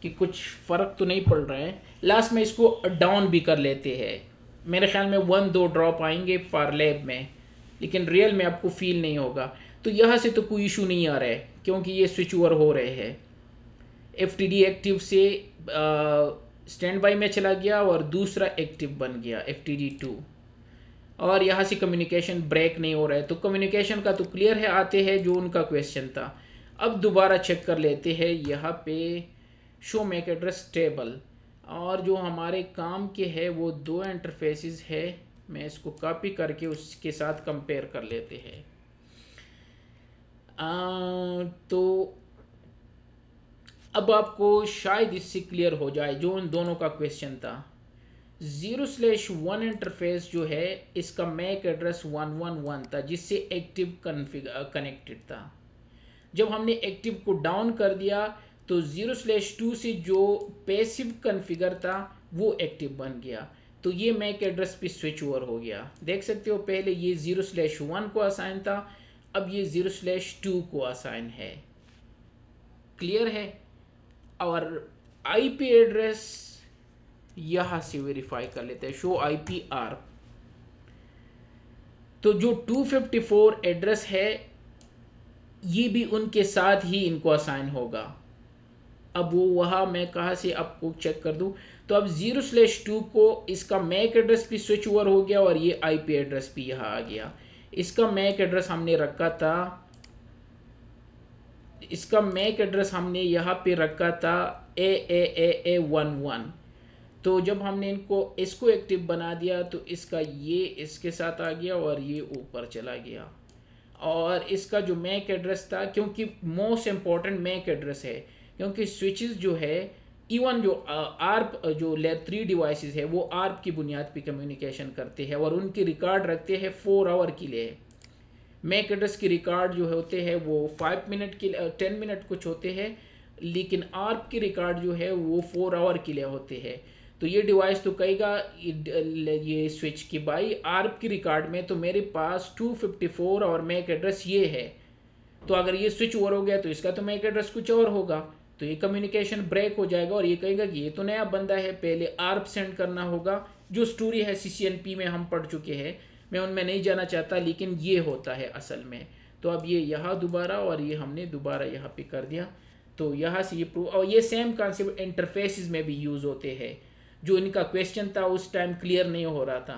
कि कुछ फ़र्क तो नहीं पड़ रहा है लास्ट में इसको डाउन भी कर लेते हैं मेरे ख्याल में वन दो ड्रॉप आएंगे फार लैब में लेकिन रियल में आपको फील नहीं होगा तो यहाँ से तो कोई इशू नहीं आ रहा है क्योंकि ये स्विच ओवर हो रहे हैं एफ एक्टिव से स्टैंड बाई में चला गया और दूसरा एक्टिव बन गया एफ टी डी टू और यहाँ से कम्युनिकेशन ब्रेक नहीं हो रहा है तो कम्युनिकेशन का तो क्लियर है आते हैं जो उनका क्वेश्चन था अब दोबारा चेक कर लेते हैं यहाँ पे शो मेक एड्रेस टेबल और जो हमारे काम के है वो दो इंटरफेसेस है मैं इसको कॉपी करके उसके साथ कंपेयर कर लेते हैं तो अब आपको शायद इससे क्लियर हो जाए जो उन दोनों का क्वेश्चन था जीरो स्लेश वन इंटरफेस जो है इसका MAC address one one one था जिससे एक्टिव कन्फिग कनेक्टेड था जब हमने एक्टिव को डाउन कर दिया तो ज़ीरो स्लेश टू से जो पैसिव कन्फिगर था वो एक्टिव बन गया तो ये मैक एड्रेस पे स्विच ओवर हो गया देख सकते हो पहले ये ज़ीरो स्लेश वन को असाइन था अब ये ज़ीरो स्लेश टू को असाइन है क्लियर है और आईपी एड्रेस यहां से वेरीफाई कर लेते हैं शो आई पी आर तो जो 254 एड्रेस है ये भी उनके साथ ही इनको असाइन होगा अब वो वहां मैं कहा से आपको चेक कर दू तो अब ज़ीरो स्लेश टू को इसका मैक एड्रेस भी स्विच ओवर हो गया और ये आईपी एड्रेस भी यहां आ गया इसका मैक एड्रेस हमने रखा था इसका मैक एड्रेस हमने यहां पे रखा था ए ए ए ए वन वन तो जब हमने इनको इसको एक्टिव बना दिया तो इसका ये इसके साथ आ गया और ये ऊपर चला गया और इसका जो मैक एड्रेस था क्योंकि मोस्ट इम्पॉर्टेंट मैक एड्रेस है क्योंकि स्विचेस जो है इवन जो आर्प जो ले थ्री डिवाइसेस है वो आर्प की बुनियाद पे कम्युनिकेशन करते हैं और उनकी रिकॉर्ड रखते हैं फोर आवर के लिए मैक एड्रेस की रिकॉर्ड जो होते हैं वो फाइव मिनट के टेन मिनट कुछ होते हैं लेकिन आर्प की रिकॉर्ड जो है वो फोर आवर के लिए होते हैं तो ये डिवाइस तो कहेगा ये स्विच कि भाई आर्प की रिकॉर्ड में तो मेरे पास 254 और मैक एड्रेस ये है तो अगर ये स्विच ओवर हो गया तो इसका तो मैक एड्रेस कुछ और होगा तो ये कम्युनिकेशन ब्रेक हो जाएगा और ये कहेगा कि ये तो नया बंदा है पहले आर्प सेंड करना होगा जो स्टोरी है सी में हम पढ़ चुके हैं मैं उनमें नहीं जाना चाहता लेकिन ये होता है असल में तो अब ये यहाँ दोबारा और ये हमने दोबारा यहाँ पे कर दिया तो यहाँ से ये प्रूव और ये सेम कॉन्सेप्ट इंटरफेसिस में भी यूज़ होते हैं जो इनका क्वेश्चन था उस टाइम क्लियर नहीं हो रहा था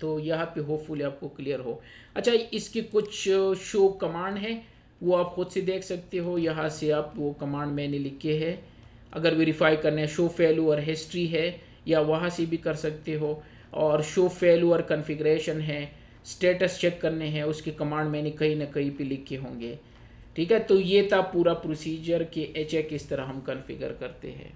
तो यहाँ पे होपफुल आपको क्लियर हो अच्छा इसकी कुछ शो कमांड है वो आप खुद से देख सकते हो यहाँ से आप वो कमांड मैंने लिखे है अगर वेरीफाई करने शो शो और हिस्ट्री है या वहाँ से भी कर सकते हो और शो और कन्फिग्रेशन है स्टेटस चेक करने हैं उसके कमांड मैंने कहीं ना कहीं पे लिखे होंगे ठीक है तो ये था पूरा प्रोसीजर कि एच किस तरह हम कन्फिगर करते हैं